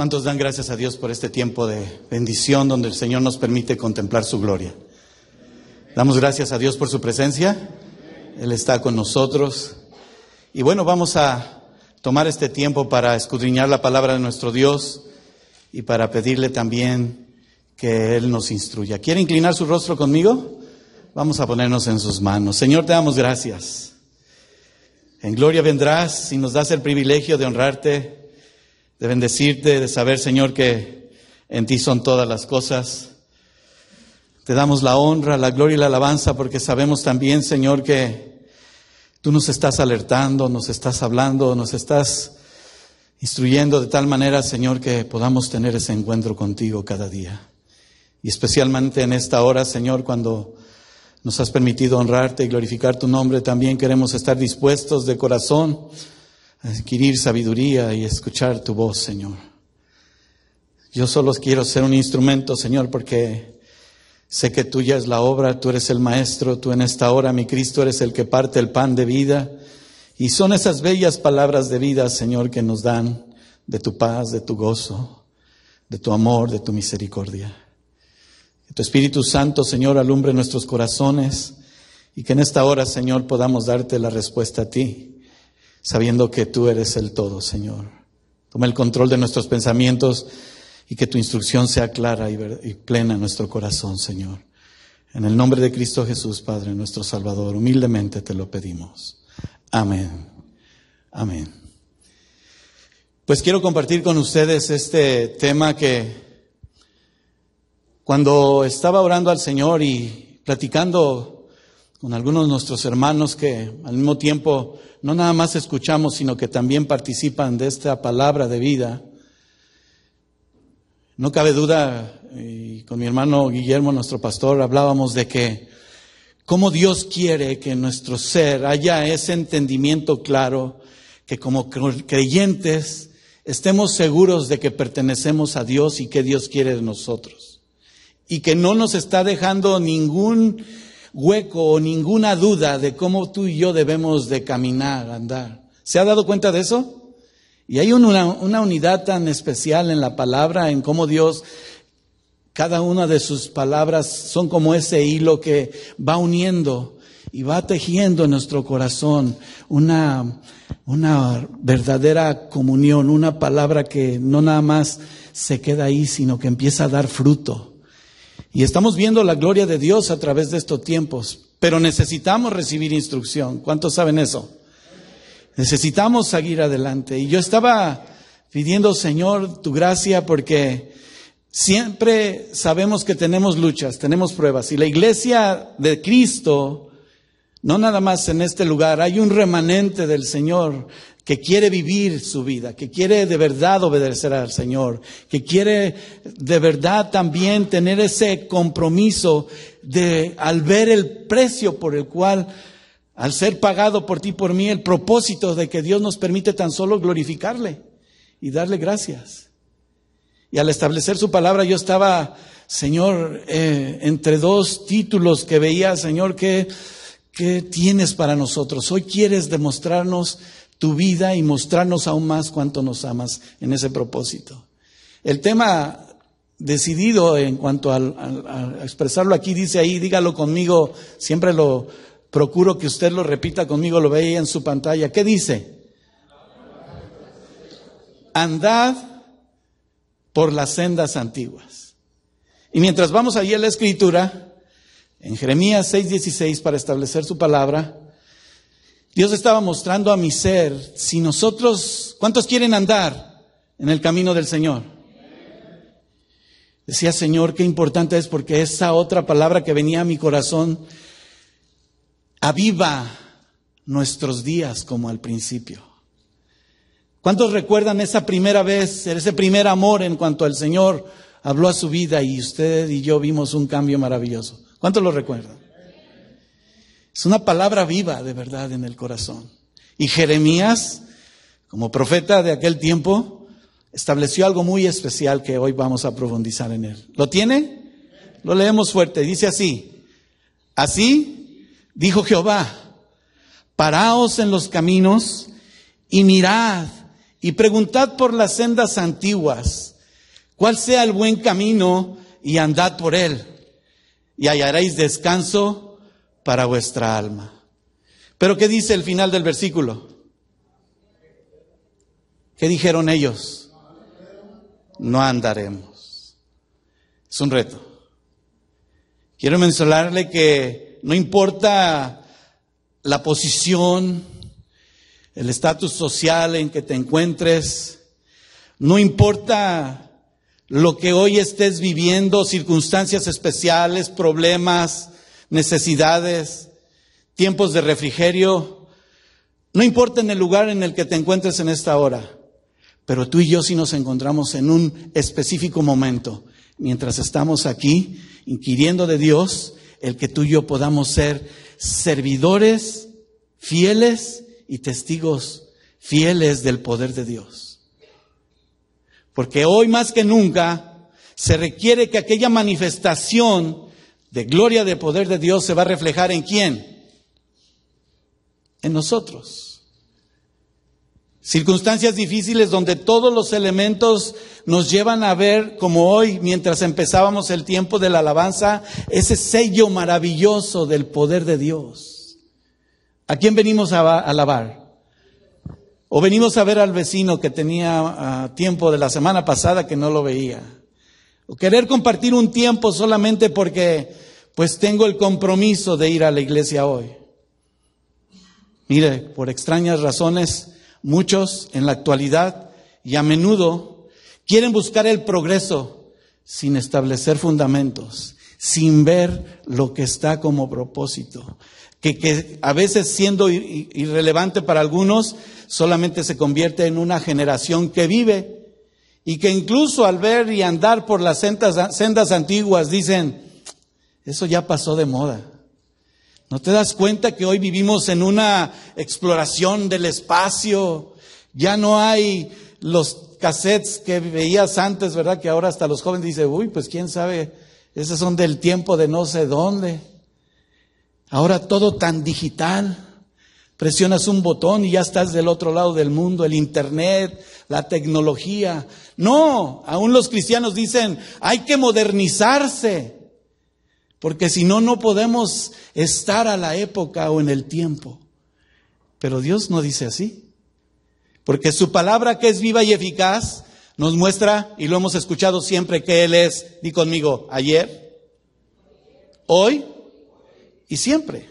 ¿Cuántos dan gracias a Dios por este tiempo de bendición donde el Señor nos permite contemplar su gloria? Damos gracias a Dios por su presencia. Él está con nosotros. Y bueno, vamos a tomar este tiempo para escudriñar la palabra de nuestro Dios y para pedirle también que Él nos instruya. ¿Quiere inclinar su rostro conmigo? Vamos a ponernos en sus manos. Señor, te damos gracias. En gloria vendrás y nos das el privilegio de honrarte de bendecirte, de saber, Señor, que en ti son todas las cosas. Te damos la honra, la gloria y la alabanza porque sabemos también, Señor, que tú nos estás alertando, nos estás hablando, nos estás instruyendo de tal manera, Señor, que podamos tener ese encuentro contigo cada día. Y especialmente en esta hora, Señor, cuando nos has permitido honrarte y glorificar tu nombre, también queremos estar dispuestos de corazón adquirir sabiduría y escuchar tu voz, Señor. Yo solo quiero ser un instrumento, Señor, porque sé que tuya es la obra, tú eres el maestro, tú en esta hora, mi Cristo, eres el que parte el pan de vida. Y son esas bellas palabras de vida, Señor, que nos dan de tu paz, de tu gozo, de tu amor, de tu misericordia. Que tu Espíritu Santo, Señor, alumbre nuestros corazones y que en esta hora, Señor, podamos darte la respuesta a ti sabiendo que tú eres el todo, Señor. Toma el control de nuestros pensamientos y que tu instrucción sea clara y, plena en nuestro corazón, Señor. En el nombre de Cristo Jesús, Padre, nuestro Salvador, humildemente te lo pedimos. Amén. Amén. Pues quiero compartir con ustedes este tema que cuando estaba orando al Señor y platicando con algunos de nuestros hermanos que al mismo tiempo no nada más escuchamos, sino que también participan de esta palabra de vida. No cabe duda, y con mi hermano Guillermo, nuestro pastor, hablábamos de que cómo Dios quiere que nuestro ser haya ese entendimiento claro, que como creyentes estemos seguros de que pertenecemos a Dios y que Dios quiere de nosotros. Y que no nos está dejando ningún hueco o ninguna duda de cómo tú y yo debemos de caminar, andar. ¿Se ha dado cuenta de eso? Y hay una, una unidad tan especial en la palabra, en cómo Dios, cada una de sus palabras son como ese hilo que va uniendo y va tejiendo en nuestro corazón una, una verdadera comunión, una palabra que no nada más se queda ahí, sino que empieza a dar fruto y estamos viendo la gloria de Dios a través de estos tiempos, pero necesitamos recibir instrucción. ¿Cuántos saben eso? Necesitamos seguir adelante. Y yo estaba pidiendo, Señor, tu gracia porque siempre sabemos que tenemos luchas, tenemos pruebas. Y la iglesia de Cristo, no nada más en este lugar, hay un remanente del Señor que quiere vivir su vida, que quiere de verdad obedecer al Señor, que quiere de verdad también tener ese compromiso de al ver el precio por el cual al ser pagado por ti por mí el propósito de que Dios nos permite tan solo glorificarle y darle gracias. Y al establecer su palabra yo estaba, Señor, eh, entre dos títulos que veía, Señor, que ¿Qué tienes para nosotros? Hoy quieres demostrarnos tu vida y mostrarnos aún más cuánto nos amas en ese propósito. El tema decidido en cuanto a, expresarlo aquí, dice ahí, dígalo conmigo, siempre lo procuro que usted lo repita conmigo, lo ve ahí en su pantalla. ¿Qué dice? Andad por las sendas antiguas. Y mientras vamos allí a la escritura, en Jeremías 6:16, para establecer su palabra, Dios estaba mostrando a mi ser, si nosotros, ¿cuántos quieren andar en el camino del Señor? Decía, Señor, qué importante es porque esa otra palabra que venía a mi corazón aviva nuestros días como al principio. ¿Cuántos recuerdan esa primera vez, ese primer amor en cuanto al Señor habló a su vida y usted y yo vimos un cambio maravilloso? ¿Cuántos lo recuerdan? Es una palabra viva de verdad en el corazón. Y Jeremías, como profeta de aquel tiempo, estableció algo muy especial que hoy vamos a profundizar en él. ¿Lo tiene? Lo leemos fuerte. Dice así. Así dijo Jehová, paraos en los caminos y mirad y preguntad por las sendas antiguas, cuál sea el buen camino y andad por él. Y hallaréis descanso para vuestra alma. Pero ¿qué dice el final del versículo? ¿Qué dijeron ellos? No andaremos. Es un reto. Quiero mencionarle que no importa la posición, el estatus social en que te encuentres, no importa lo que hoy estés viviendo, circunstancias especiales, problemas, necesidades, tiempos de refrigerio. No importa en el lugar en el que te encuentres en esta hora, pero tú y yo sí nos encontramos en un específico momento, mientras estamos aquí inquiriendo de Dios, el que tú y yo podamos ser servidores fieles y testigos fieles del poder de Dios. Porque hoy más que nunca se requiere que aquella manifestación de gloria, de poder de Dios se va a reflejar en quién? En nosotros. Circunstancias difíciles donde todos los elementos nos llevan a ver, como hoy, mientras empezábamos el tiempo de la alabanza, ese sello maravilloso del poder de Dios. ¿A quién venimos a alabar? ¿O venimos a ver al vecino que tenía ah, tiempo de la semana pasada que no lo veía? querer compartir un tiempo solamente porque pues tengo el compromiso de ir a la iglesia hoy. Mire, por extrañas razones, muchos en la actualidad y a menudo quieren buscar el progreso sin establecer fundamentos, sin ver lo que está como propósito, que, que a veces siendo irrelevante para algunos, solamente se convierte en una generación que vive y que incluso al ver y andar por las sendas, antiguas dicen, eso ya pasó de moda. ¿No te das cuenta que hoy vivimos en una exploración del espacio? Ya no hay los cassettes que veías antes, ¿verdad? Que ahora hasta los jóvenes dicen, uy, pues quién sabe, esos son del tiempo de no sé dónde. Ahora todo tan digital. Presionas un botón y ya estás del otro lado del mundo, el Internet, la tecnología. No, aún los cristianos dicen, hay que modernizarse, porque si no, no podemos estar a la época o en el tiempo. Pero Dios no dice así, porque su palabra que es viva y eficaz nos muestra, y lo hemos escuchado siempre, que Él es, di conmigo, ayer, hoy y siempre.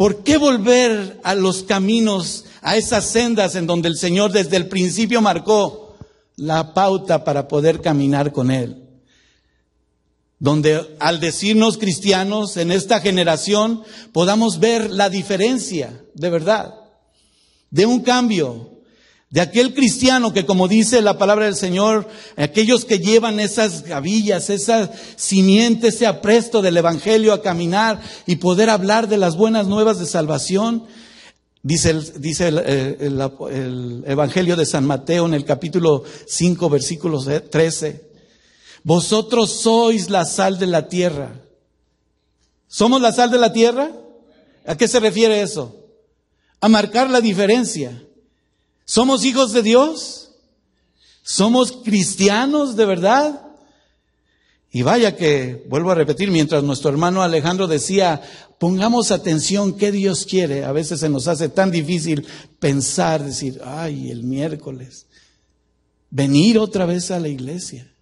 ¿Por qué volver a los caminos, a esas sendas en donde el Señor desde el principio marcó la pauta para poder caminar con Él? Donde al decirnos cristianos en esta generación podamos ver la diferencia, de verdad, de un cambio de aquel cristiano que como dice la palabra del Señor, aquellos que llevan esas gavillas, esas simiente, ese apresto del Evangelio a caminar y poder hablar de las buenas nuevas de salvación. Dice, dice eh, el, el Evangelio de San Mateo en el capítulo 5, versículo 13. Eh, Vosotros sois la sal de la tierra. ¿Somos la sal de la tierra? ¿A qué se refiere eso? A marcar la diferencia ¿Somos hijos de Dios? ¿Somos cristianos de verdad? Y vaya que, vuelvo a repetir, mientras nuestro hermano Alejandro decía, pongamos atención qué Dios quiere, a veces se nos hace tan difícil pensar, decir, ay, el miércoles, venir otra vez a la iglesia.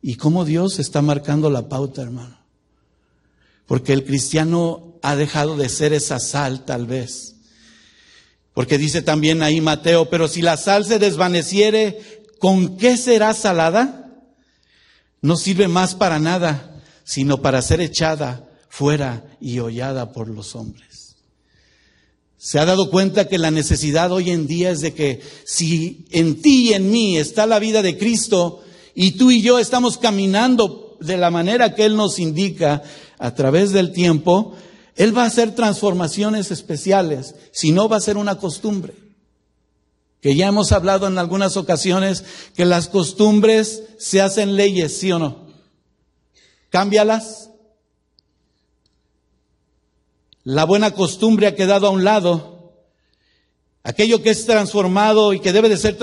Y cómo Dios está marcando la pauta, hermano. Porque el cristiano ha dejado de ser esa sal, tal vez, porque dice también ahí Mateo, pero si la sal se desvaneciere, ¿con qué será salada? No sirve más para nada, sino para ser echada fuera y hollada por los hombres. Se ha dado cuenta que la necesidad hoy en día es de que si en ti y en mí está la vida de Cristo y tú y yo estamos caminando de la manera que Él nos indica a través del tiempo, él va a hacer transformaciones especiales, si no va a ser una costumbre. Que ya hemos hablado en algunas ocasiones que las costumbres se hacen leyes, ¿sí o no? Cámbialas. La buena costumbre ha quedado a un lado Aquello que es transformado y que debe de ser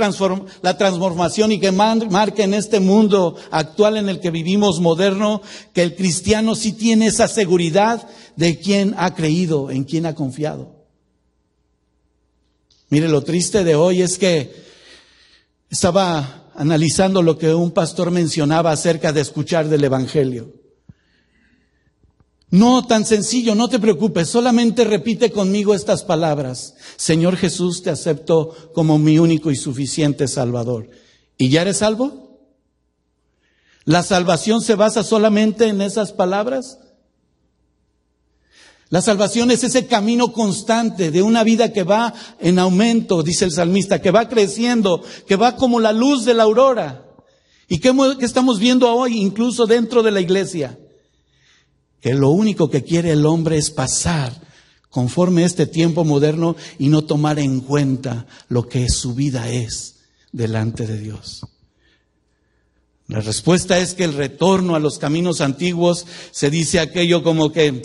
la transformación y que marca en este mundo actual en el que vivimos moderno, que el cristiano sí tiene esa seguridad de quien ha creído, en quien ha confiado. Mire, lo triste de hoy es que estaba analizando lo que un pastor mencionaba acerca de escuchar del Evangelio. No, tan sencillo, no te preocupes, solamente repite conmigo estas palabras. Señor Jesús, te acepto como mi único y suficiente Salvador. ¿Y ya eres salvo? ¿La salvación se basa solamente en esas palabras? La salvación es ese camino constante de una vida que va en aumento, dice el salmista, que va creciendo, que va como la luz de la aurora. ¿Y qué, estamos viendo hoy incluso dentro de la iglesia? que lo único que quiere el hombre es pasar conforme este tiempo moderno y no tomar en cuenta lo que su vida es delante de Dios. La respuesta es que el retorno a los caminos antiguos se dice aquello como que,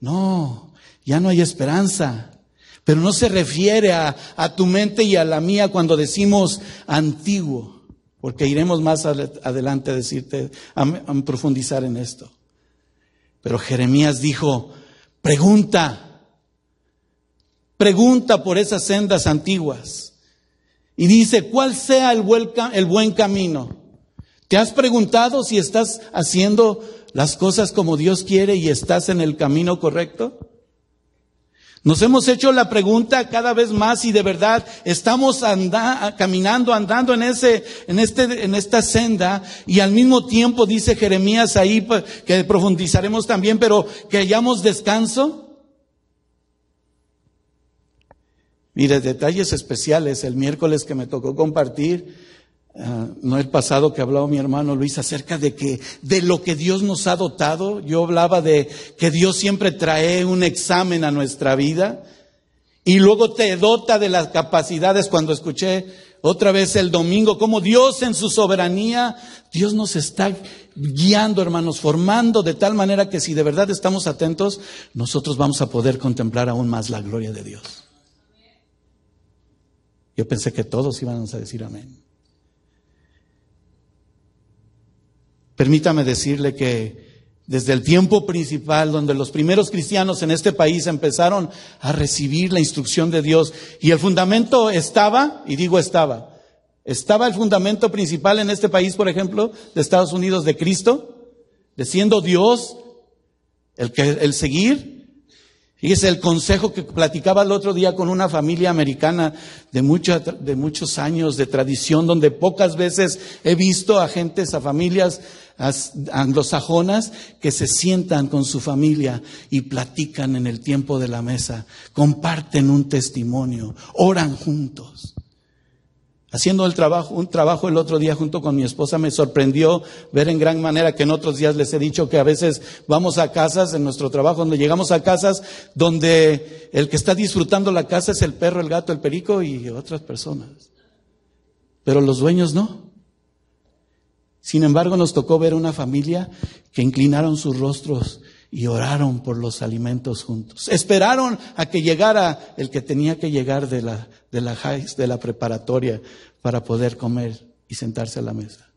no, ya no hay esperanza. Pero no se refiere a, tu mente y a la mía cuando decimos antiguo, porque iremos más adelante decirte, a profundizar en esto. Pero Jeremías dijo, pregunta, pregunta por esas sendas antiguas. Y dice, ¿cuál sea el buen, camino? ¿Te has preguntado si estás haciendo las cosas como Dios quiere y estás en el camino correcto? Nos hemos hecho la pregunta cada vez más y de verdad estamos caminando, andando en ese, en este, en esta senda y al mismo tiempo dice Jeremías ahí que profundizaremos también, pero que hayamos descanso. Mire, detalles especiales el miércoles que me tocó compartir Ah, no el pasado que hablaba mi hermano Luis acerca de que de lo que Dios nos ha dotado, yo hablaba de que Dios siempre trae un examen a nuestra vida y luego te dota de las capacidades cuando escuché otra vez el domingo como Dios en su soberanía, Dios nos está guiando, hermanos, formando de tal manera que si de verdad estamos atentos, nosotros vamos a poder contemplar aún más la gloria de Dios. Yo pensé que todos iban a decir amén. Permítame decirle que desde el tiempo principal, donde los primeros cristianos en este país empezaron a recibir la instrucción de Dios, y el fundamento estaba, y digo estaba, estaba el fundamento principal en este país, por ejemplo, de Estados Unidos, de Cristo, de siendo Dios, el, que, el seguir. Fíjese el consejo que platicaba el otro día con una familia americana de, de muchos años de tradición, donde pocas veces he visto a gente, a familias anglosajonas que se sientan con su familia y platican en el tiempo de la mesa, comparten un testimonio, oran juntos. Haciendo el trabajo, un trabajo el otro día junto con mi esposa me sorprendió ver en gran manera que en otros días les he dicho que a veces vamos a casas en nuestro trabajo, donde llegamos a casas donde el que está disfrutando la casa es el perro, el gato, el perico y otras personas. Pero los dueños no. Sin embargo, nos tocó ver una familia que inclinaron sus rostros y oraron por los alimentos juntos. Esperaron a que llegara el que tenía que llegar de la, de la, de la preparatoria para poder comer y sentarse a la mesa.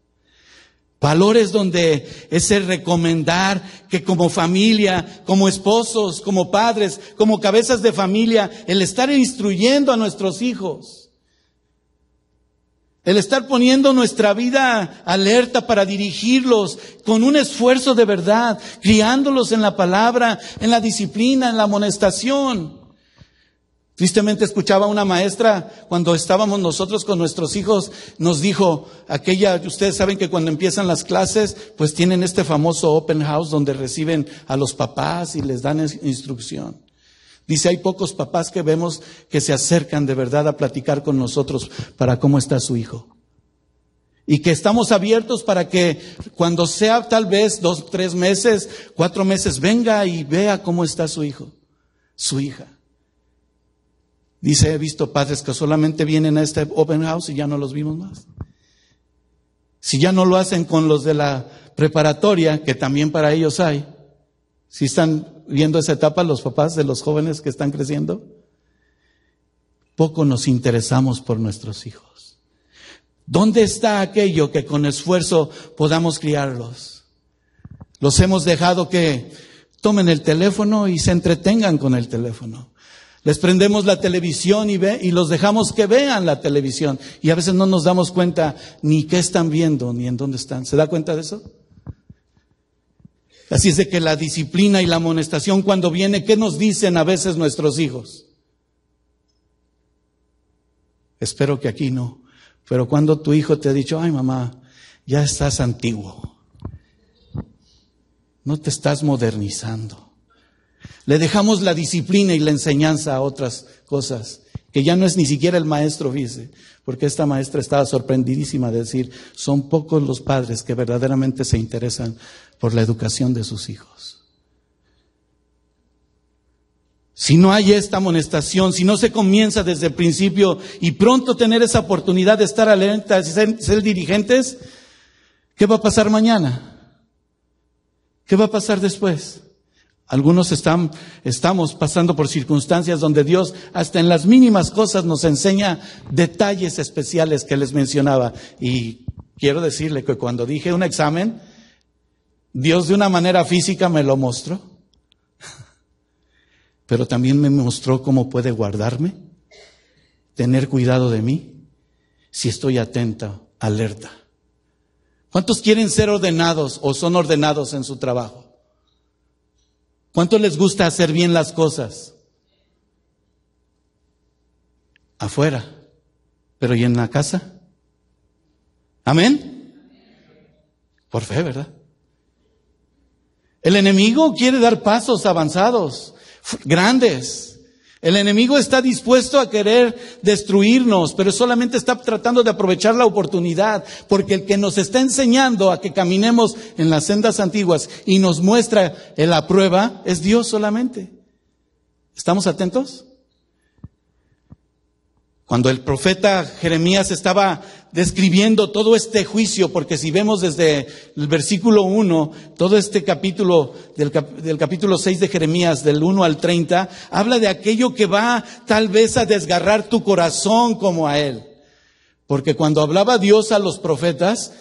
Valores donde es el recomendar que como familia, como esposos, como padres, como cabezas de familia, el estar instruyendo a nuestros hijos el estar poniendo nuestra vida alerta para dirigirlos con un esfuerzo de verdad, criándolos en la palabra, en la disciplina, en la amonestación. Tristemente escuchaba una maestra cuando estábamos nosotros con nuestros hijos, nos dijo, aquella, ustedes saben que cuando empiezan las clases, pues tienen este famoso open house donde reciben a los papás y les dan instrucción. Dice, hay pocos papás que vemos que se acercan de verdad a platicar con nosotros para cómo está su hijo. Y que estamos abiertos para que cuando sea tal vez dos, tres meses, cuatro meses, venga y vea cómo está su hijo, su hija. Dice, he visto padres que solamente vienen a este open house y ya no los vimos más. Si ya no lo hacen con los de la preparatoria, que también para ellos hay, si están viendo esa etapa los papás de los jóvenes que están creciendo? Poco nos interesamos por nuestros hijos. ¿Dónde está aquello que con esfuerzo podamos criarlos? Los hemos dejado que tomen el teléfono y se entretengan con el teléfono. Les prendemos la televisión y, ve, y los dejamos que vean la televisión. Y a veces no nos damos cuenta ni qué están viendo ni en dónde están. ¿Se da cuenta de eso? Así es de que la disciplina y la amonestación cuando viene, ¿qué nos dicen a veces nuestros hijos? Espero que aquí no. Pero cuando tu hijo te ha dicho, ay mamá, ya estás antiguo. No te estás modernizando. Le dejamos la disciplina y la enseñanza a otras cosas, que ya no es ni siquiera el maestro, dice, porque esta maestra estaba sorprendidísima de decir, son pocos los padres que verdaderamente se interesan por la educación de sus hijos. Si no hay esta amonestación, si no se comienza desde el principio y pronto tener esa oportunidad de estar alerta y ser, dirigentes, ¿qué va a pasar mañana? ¿Qué va a pasar después? Algunos están, estamos pasando por circunstancias donde Dios, hasta en las mínimas cosas, nos enseña detalles especiales que les mencionaba. Y quiero decirle que cuando dije un examen, Dios de una manera física me lo mostró, pero también me mostró cómo puede guardarme, tener cuidado de mí, si estoy atenta, alerta. ¿Cuántos quieren ser ordenados o son ordenados en su trabajo? ¿Cuántos les gusta hacer bien las cosas? Afuera, pero ¿y en la casa? Amén. Por fe, ¿verdad? El enemigo quiere dar pasos avanzados, grandes. El enemigo está dispuesto a querer destruirnos, pero solamente está tratando de aprovechar la oportunidad, porque el que nos está enseñando a que caminemos en las sendas antiguas y nos muestra eh, la prueba es Dios solamente. ¿Estamos atentos? Cuando el profeta Jeremías estaba describiendo todo este juicio, porque si vemos desde el versículo 1, todo este capítulo del, capítulo 6 de Jeremías, del 1 al 30, habla de aquello que va tal vez a desgarrar tu corazón como a él. Porque cuando hablaba Dios a los profetas,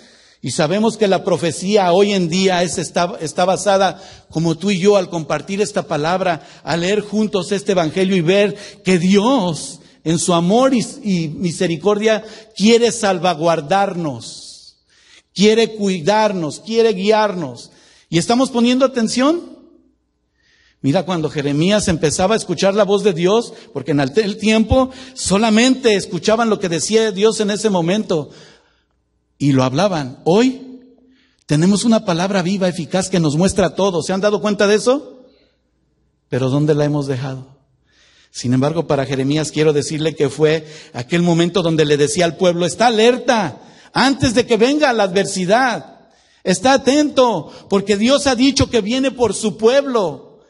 y sabemos que la profecía hoy en día es, está, está, basada, como tú y yo, al compartir esta palabra, al leer juntos este Evangelio y ver que Dios en su amor y, misericordia quiere salvaguardarnos, quiere cuidarnos, quiere guiarnos. ¿Y estamos poniendo atención? Mira, cuando Jeremías empezaba a escuchar la voz de Dios, porque en aquel tiempo solamente escuchaban lo que decía Dios en ese momento y lo hablaban. Hoy tenemos una palabra viva, eficaz, que nos muestra todo. ¿Se han dado cuenta de eso? Pero ¿dónde la hemos dejado? Sin embargo, para Jeremías quiero decirle que fue aquel momento donde le decía al pueblo, está alerta antes de que venga la adversidad, está atento porque Dios ha dicho que viene por su pueblo,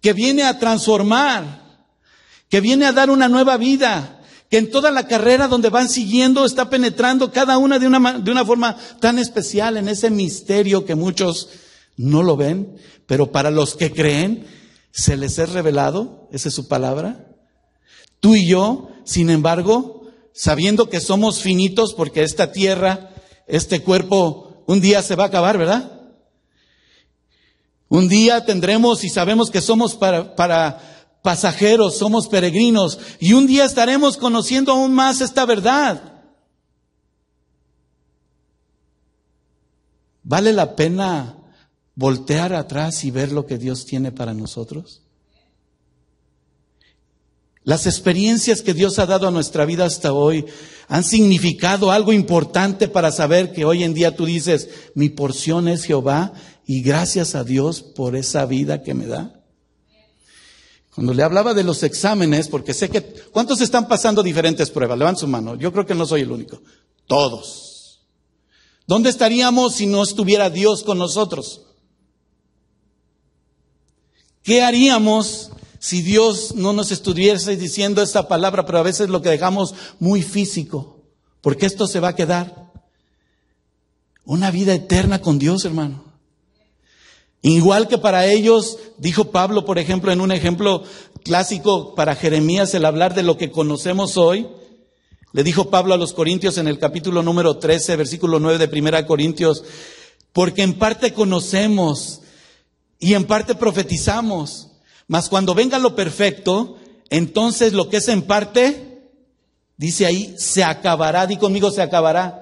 que viene a transformar, que viene a dar una nueva vida, que en toda la carrera donde van siguiendo está penetrando cada una de una, de una forma tan especial en ese misterio que muchos no lo ven, pero para los que creen, se les es revelado, esa es su palabra. Tú y yo, sin embargo, sabiendo que somos finitos porque esta tierra, este cuerpo, un día se va a acabar, ¿verdad? Un día tendremos y sabemos que somos para, para pasajeros, somos peregrinos, y un día estaremos conociendo aún más esta verdad. ¿Vale la pena voltear atrás y ver lo que Dios tiene para nosotros? Las experiencias que Dios ha dado a nuestra vida hasta hoy han significado algo importante para saber que hoy en día tú dices, mi porción es Jehová y gracias a Dios por esa vida que me da. Cuando le hablaba de los exámenes, porque sé que, ¿cuántos están pasando diferentes pruebas? Levanten su mano. Yo creo que no soy el único. Todos. ¿Dónde estaríamos si no estuviera Dios con nosotros? ¿Qué haríamos si Dios no nos estuviese diciendo esta palabra? Pero a veces lo que dejamos muy físico, porque esto se va a quedar. Una vida eterna con Dios, hermano. Igual que para ellos, dijo Pablo, por ejemplo, en un ejemplo clásico para Jeremías, el hablar de lo que conocemos hoy, le dijo Pablo a los Corintios en el capítulo número 13, versículo 9 de Primera Corintios, porque en parte conocemos y en parte profetizamos. Mas cuando venga lo perfecto, entonces lo que es en parte, dice ahí, se acabará. Di conmigo, se acabará.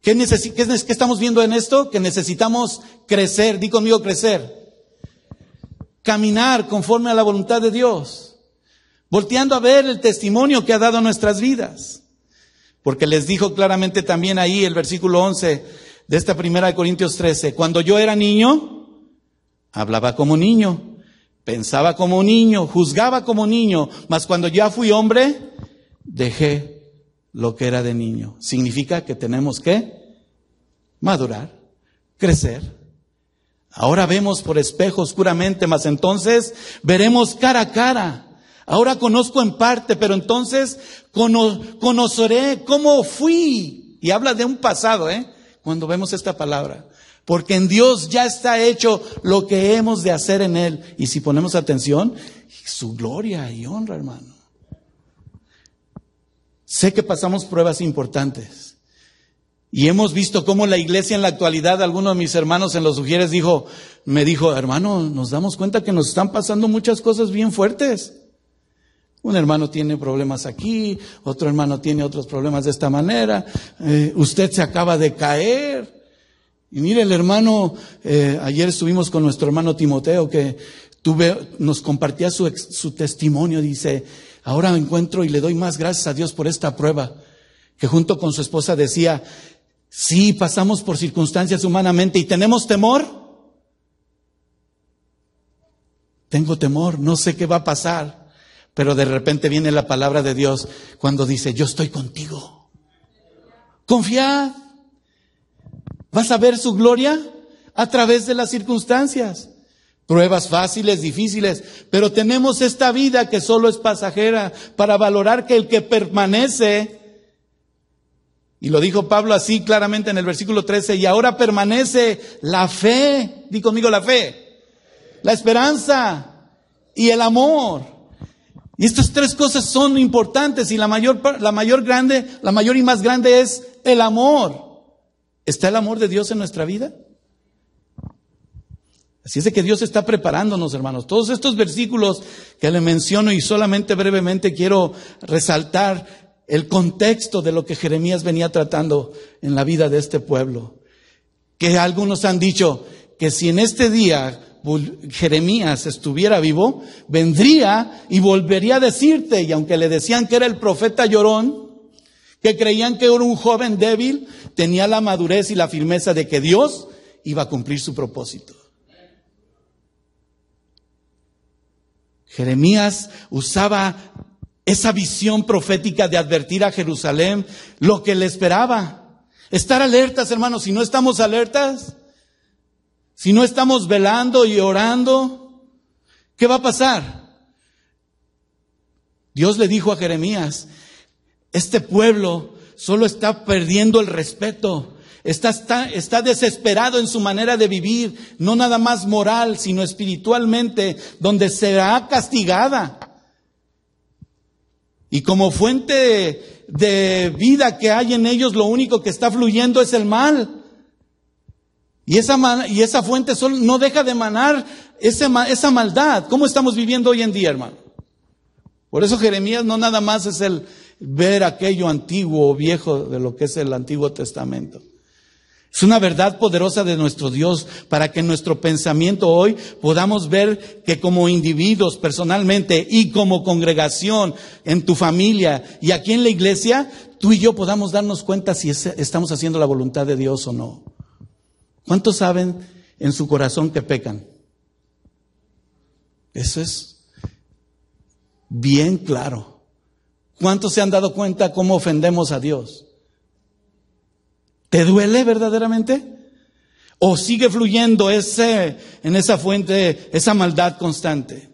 ¿Qué, es estamos viendo en esto? Que necesitamos crecer. Di conmigo, crecer. Caminar conforme a la voluntad de Dios. Volteando a ver el testimonio que ha dado nuestras vidas. Porque les dijo claramente también ahí el versículo 11, de esta primera de Corintios 13. Cuando yo era niño, hablaba como niño, pensaba como niño, juzgaba como niño, mas cuando ya fui hombre, dejé lo que era de niño. Significa que tenemos que madurar, crecer. Ahora vemos por espejo oscuramente, mas entonces veremos cara a cara. Ahora conozco en parte, pero entonces conoceré cómo fui. Y habla de un pasado, ¿eh? cuando vemos esta palabra. Porque en Dios ya está hecho lo que hemos de hacer en Él. Y si ponemos atención, su gloria y honra, hermano. Sé que pasamos pruebas importantes. Y hemos visto cómo la iglesia en la actualidad, algunos de mis hermanos en los sugieres dijo, me dijo, hermano, nos damos cuenta que nos están pasando muchas cosas bien fuertes. Un hermano tiene problemas aquí, otro hermano tiene otros problemas de esta manera, eh, usted se acaba de caer. Y mire, el hermano, eh, ayer estuvimos con nuestro hermano Timoteo que nos compartía su, su testimonio, dice, ahora me encuentro y le doy más gracias a Dios por esta prueba, que junto con su esposa decía, sí, pasamos por circunstancias humanamente y tenemos temor. Tengo temor, no sé qué va a pasar. Pero de repente viene la palabra de Dios cuando dice, yo estoy contigo. Confiad. Vas a ver su gloria a través de las circunstancias. Pruebas fáciles, difíciles, pero tenemos esta vida que solo es pasajera para valorar que el que permanece, y lo dijo Pablo así claramente en el versículo 13, y ahora permanece la fe, di conmigo la fe, la esperanza y el amor. Y estas tres cosas son importantes y la mayor, la mayor grande, la mayor y más grande es el amor. ¿Está el amor de Dios en nuestra vida? Así es de que Dios está preparándonos, hermanos. Todos estos versículos que le menciono y solamente brevemente quiero resaltar el contexto de lo que Jeremías venía tratando en la vida de este pueblo. Que algunos han dicho que si en este día Jeremías estuviera vivo, vendría y volvería a decirte, y aunque le decían que era el profeta llorón, que creían que era un joven débil, tenía la madurez y la firmeza de que Dios iba a cumplir su propósito. Jeremías usaba esa visión profética de advertir a Jerusalén lo que le esperaba. Estar alertas, hermanos, si no estamos alertas, si no estamos velando y orando, ¿qué va a pasar? Dios le dijo a Jeremías, este pueblo solo está perdiendo el respeto, Está, está, desesperado en su manera de vivir, no nada más moral, sino espiritualmente, donde será castigada. Y como fuente de, de vida que hay en ellos, lo único que está fluyendo es el mal. Y esa, y esa fuente solo no deja de emanar esa, maldad. ¿Cómo estamos viviendo hoy en día, hermano? Por eso Jeremías no nada más es el ver aquello antiguo o viejo de lo que es el Antiguo Testamento. Es una verdad poderosa de nuestro Dios para que en nuestro pensamiento hoy podamos ver que como individuos personalmente y como congregación, en tu familia y aquí en la iglesia, tú y yo podamos darnos cuenta si estamos haciendo la voluntad de Dios o no. ¿Cuántos saben en su corazón que pecan? Eso es bien claro. ¿Cuántos se han dado cuenta cómo ofendemos a Dios? ¿Te duele verdaderamente? ¿O sigue fluyendo ese, en esa fuente, esa maldad constante?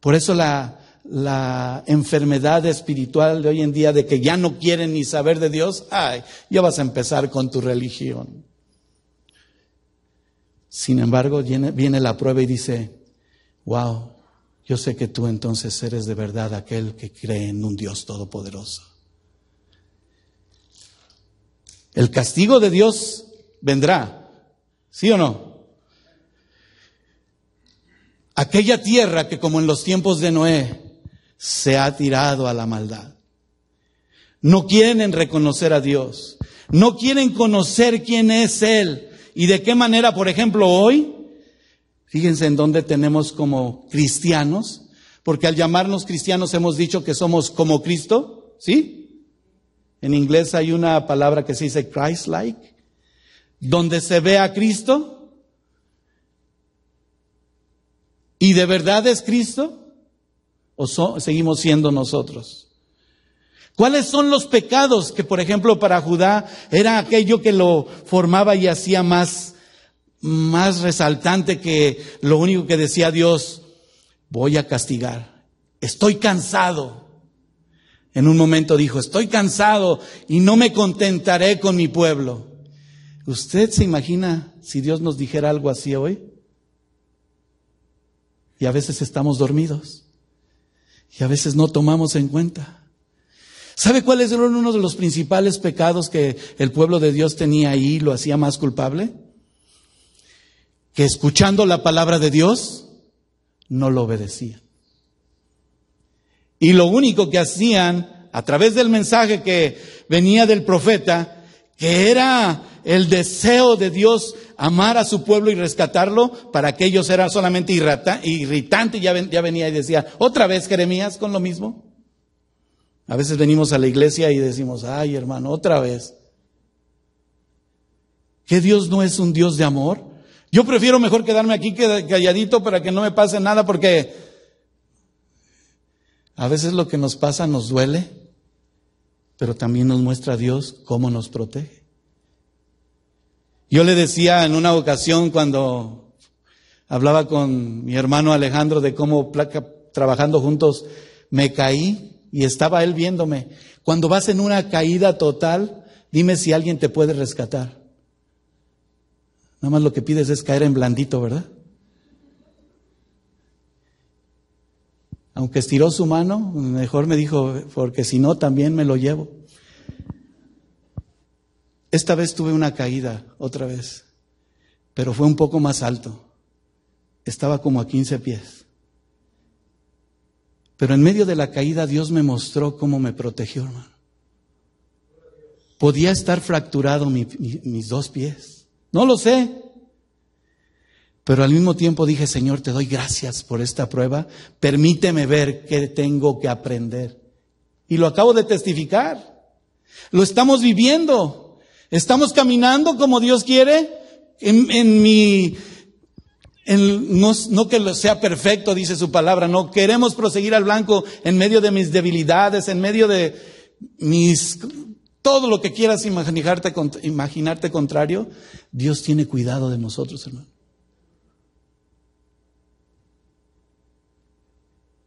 Por eso la, la enfermedad espiritual de hoy en día de que ya no quieren ni saber de Dios, ay, ya vas a empezar con tu religión. Sin embargo, viene la prueba y dice, wow, yo sé que tú entonces eres de verdad aquel que cree en un Dios todopoderoso. El castigo de Dios vendrá, ¿sí o no? Aquella tierra que como en los tiempos de Noé se ha tirado a la maldad. No quieren reconocer a Dios. No quieren conocer quién es Él. ¿Y de qué manera, por ejemplo, hoy? Fíjense en dónde tenemos como cristianos, porque al llamarnos cristianos hemos dicho que somos como Cristo, ¿sí? En inglés hay una palabra que se dice Christ-like, donde se ve a Cristo. ¿Y de verdad es Cristo? ¿O seguimos siendo nosotros? ¿Cuáles son los pecados que, por ejemplo, para Judá era aquello que lo formaba y hacía más, más resaltante que lo único que decía Dios, voy a castigar, estoy cansado. En un momento dijo, estoy cansado y no me contentaré con mi pueblo. ¿Usted se imagina si Dios nos dijera algo así hoy? Y a veces estamos dormidos y a veces no tomamos en cuenta. ¿Sabe cuál es uno de los principales pecados que el pueblo de Dios tenía ahí y lo hacía más culpable? Que escuchando la palabra de Dios no lo obedecía. Y lo único que hacían a través del mensaje que venía del profeta, que era el deseo de Dios amar a su pueblo y rescatarlo, para aquellos era solamente irritante y ya venía y decía, otra vez Jeremías con lo mismo. A veces venimos a la iglesia y decimos, ay hermano, otra vez. ¿Que Dios no es un Dios de amor? Yo prefiero mejor quedarme aquí calladito para que no me pase nada porque a veces lo que nos pasa nos duele, pero también nos muestra Dios cómo nos protege. Yo le decía en una ocasión cuando hablaba con mi hermano Alejandro de cómo trabajando juntos me caí y estaba Él viéndome. Cuando vas en una caída total, dime si alguien te puede rescatar. Nada más lo que pides es caer en blandito, ¿verdad? Aunque estiró su mano, mejor me dijo, porque si no, también me lo llevo. Esta vez tuve una caída, otra vez, pero fue un poco más alto. Estaba como a 15 pies. Pero en medio de la caída Dios me mostró cómo me protegió, hermano. Podía estar fracturado mis dos pies. No lo sé. Pero al mismo tiempo dije, Señor, te doy gracias por esta prueba. Permíteme ver qué tengo que aprender. Y lo acabo de testificar. Lo estamos viviendo. Estamos caminando como Dios quiere. en mi no, que sea perfecto, dice su palabra, no, queremos proseguir al blanco en medio de mis debilidades, en medio de mis, todo lo que quieras imaginarte, imaginarte contrario, Dios tiene cuidado de nosotros, hermano.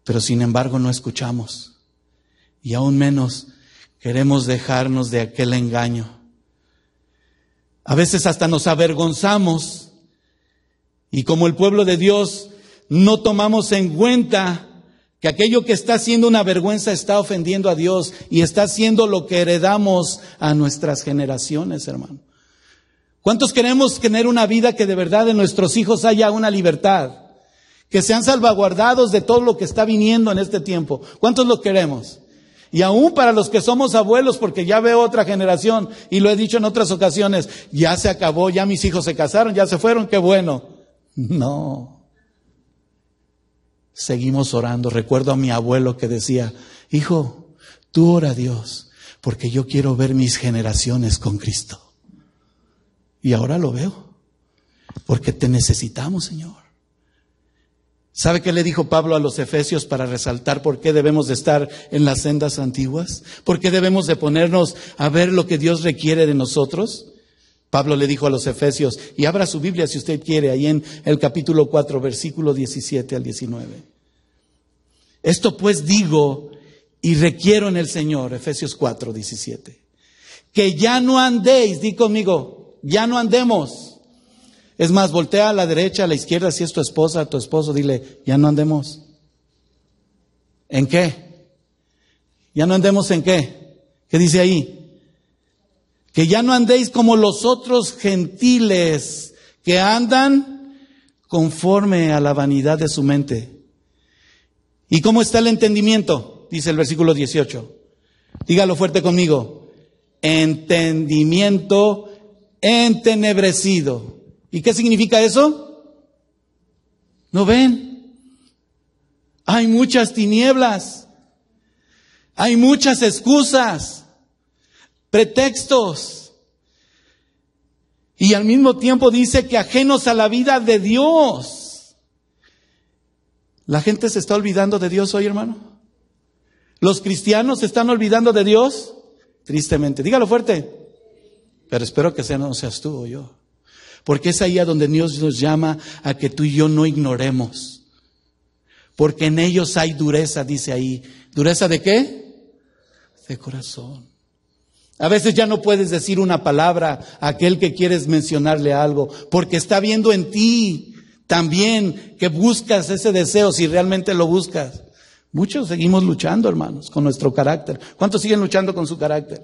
Pero sin embargo no escuchamos y aún menos queremos dejarnos de aquel engaño. A veces hasta nos avergonzamos y como el pueblo de Dios no tomamos en cuenta que aquello que está siendo una vergüenza está ofendiendo a Dios y está haciendo lo que heredamos a nuestras generaciones, hermano. ¿Cuántos queremos tener una vida que de verdad en nuestros hijos haya una libertad? Que sean salvaguardados de todo lo que está viniendo en este tiempo. ¿Cuántos lo queremos? Y aún para los que somos abuelos, porque ya veo otra generación y lo he dicho en otras ocasiones, ya se acabó, ya mis hijos se casaron, ya se fueron, qué bueno. No. Seguimos orando. Recuerdo a mi abuelo que decía, hijo, tú ora a Dios, porque yo quiero ver mis generaciones con Cristo. Y ahora lo veo, porque te necesitamos, Señor. ¿Sabe qué le dijo Pablo a los efesios para resaltar por qué debemos de estar en las sendas antiguas? ¿Por qué debemos de ponernos a ver lo que Dios requiere de nosotros? Pablo le dijo a los Efesios, y abra su Biblia si usted quiere, ahí en el capítulo 4, versículo 17 al 19. Esto pues digo y requiero en el Señor, Efesios 4, 17, que ya no andéis, di conmigo, ya no andemos. Es más, voltea a la derecha, a la izquierda, si es tu esposa, a tu esposo, dile, ya no andemos. ¿En qué? Ya no andemos en qué. ¿Qué dice ahí? que ya no andéis como los otros gentiles que andan conforme a la vanidad de su mente. ¿Y cómo está el entendimiento? Dice el versículo 18. Dígalo fuerte conmigo. Entendimiento entenebrecido. ¿Y qué significa eso? ¿No ven? Hay muchas tinieblas. Hay muchas excusas pretextos. Y al mismo tiempo dice que ajenos a la vida de Dios. ¿La gente se está olvidando de Dios hoy, hermano? ¿Los cristianos se están olvidando de Dios? Tristemente. Dígalo fuerte. Pero espero que sea, no seas tú o yo. Porque es ahí a donde Dios nos llama a que tú y yo no ignoremos. Porque en ellos hay dureza, dice ahí. ¿Dureza de qué? De corazón. A veces ya no puedes decir una palabra a aquel que quieres mencionarle algo, porque está viendo en ti también que buscas ese deseo si realmente lo buscas. Muchos seguimos luchando, hermanos, con nuestro carácter. ¿Cuántos siguen luchando con su carácter?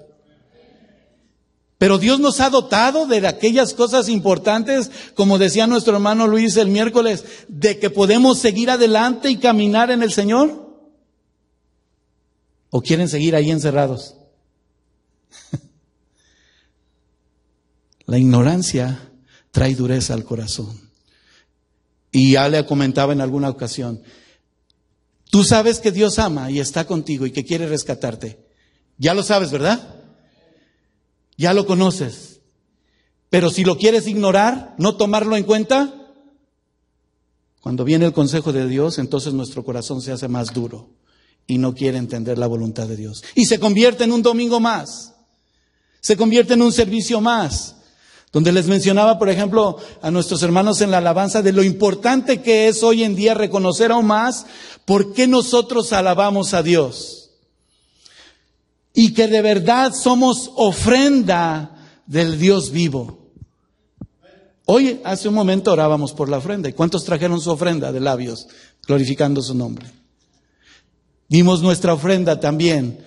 Pero Dios nos ha dotado de aquellas cosas importantes, como decía nuestro hermano Luis el miércoles, de que podemos seguir adelante y caminar en el Señor. ¿O quieren seguir ahí encerrados? La ignorancia trae dureza al corazón. Y ya le comentaba en alguna ocasión, tú sabes que Dios ama y está contigo y que quiere rescatarte. Ya lo sabes, ¿verdad? Ya lo conoces. Pero si lo quieres ignorar, no tomarlo en cuenta, cuando viene el consejo de Dios, entonces nuestro corazón se hace más duro y no quiere entender la voluntad de Dios. Y se convierte en un domingo más. Se convierte en un servicio más. Donde les mencionaba, por ejemplo, a nuestros hermanos en la alabanza de lo importante que es hoy en día reconocer aún más por qué nosotros alabamos a Dios. Y que de verdad somos ofrenda del Dios vivo. Hoy, hace un momento orábamos por la ofrenda. ¿Y cuántos trajeron su ofrenda de labios, glorificando su nombre? vimos nuestra ofrenda también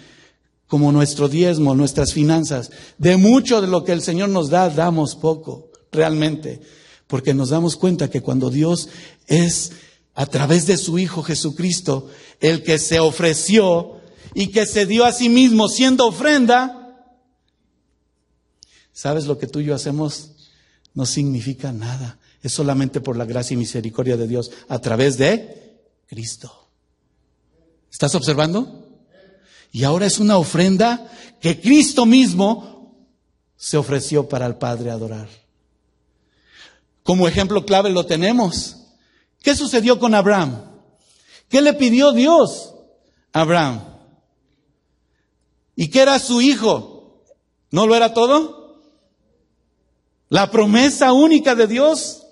como nuestro diezmo, nuestras finanzas. De mucho de lo que el Señor nos da, damos poco, realmente, porque nos damos cuenta que cuando Dios es a través de su Hijo Jesucristo, el que se ofreció y que se dio a sí mismo siendo ofrenda, ¿sabes lo que tú y yo hacemos? No significa nada. Es solamente por la gracia y misericordia de Dios a través de Cristo. ¿Estás observando? Y ahora es una ofrenda que Cristo mismo se ofreció para el Padre adorar. Como ejemplo clave lo tenemos. ¿Qué sucedió con Abraham? ¿Qué le pidió Dios a Abraham? ¿Y qué era su hijo? ¿No lo era todo? La promesa única de Dios.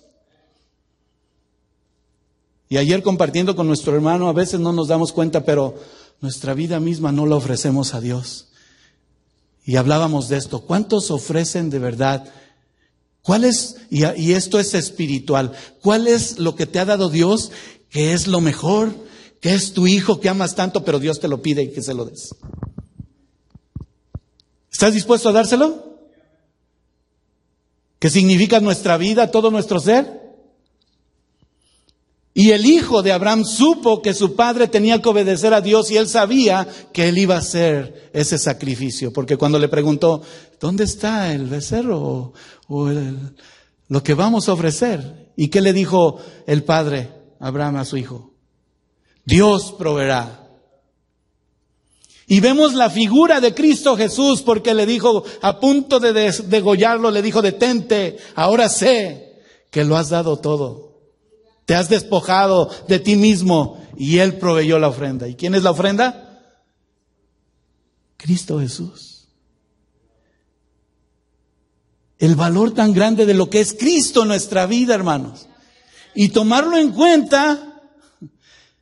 Y ayer compartiendo con nuestro hermano, a veces no nos damos cuenta, pero nuestra vida misma no la ofrecemos a Dios. Y hablábamos de esto. ¿Cuántos ofrecen de verdad? ¿Cuál es, y, y esto es espiritual, cuál es lo que te ha dado Dios que es lo mejor, que es tu hijo que amas tanto, pero Dios te lo pide y que se lo des? ¿Estás dispuesto a dárselo? ¿Qué significa nuestra vida, todo nuestro ser? Y el hijo de Abraham supo que su padre tenía que obedecer a Dios y él sabía que él iba a hacer ese sacrificio. Porque cuando le preguntó, ¿dónde está el becerro o, lo que vamos a ofrecer? ¿Y qué le dijo el padre Abraham a su hijo? Dios proveerá. Y vemos la figura de Cristo Jesús porque le dijo, a punto de degollarlo, le dijo, detente, ahora sé que lo has dado todo. Te has despojado de ti mismo y Él proveyó la ofrenda. ¿Y quién es la ofrenda? Cristo Jesús. El valor tan grande de lo que es Cristo en nuestra vida, hermanos. Y tomarlo en cuenta.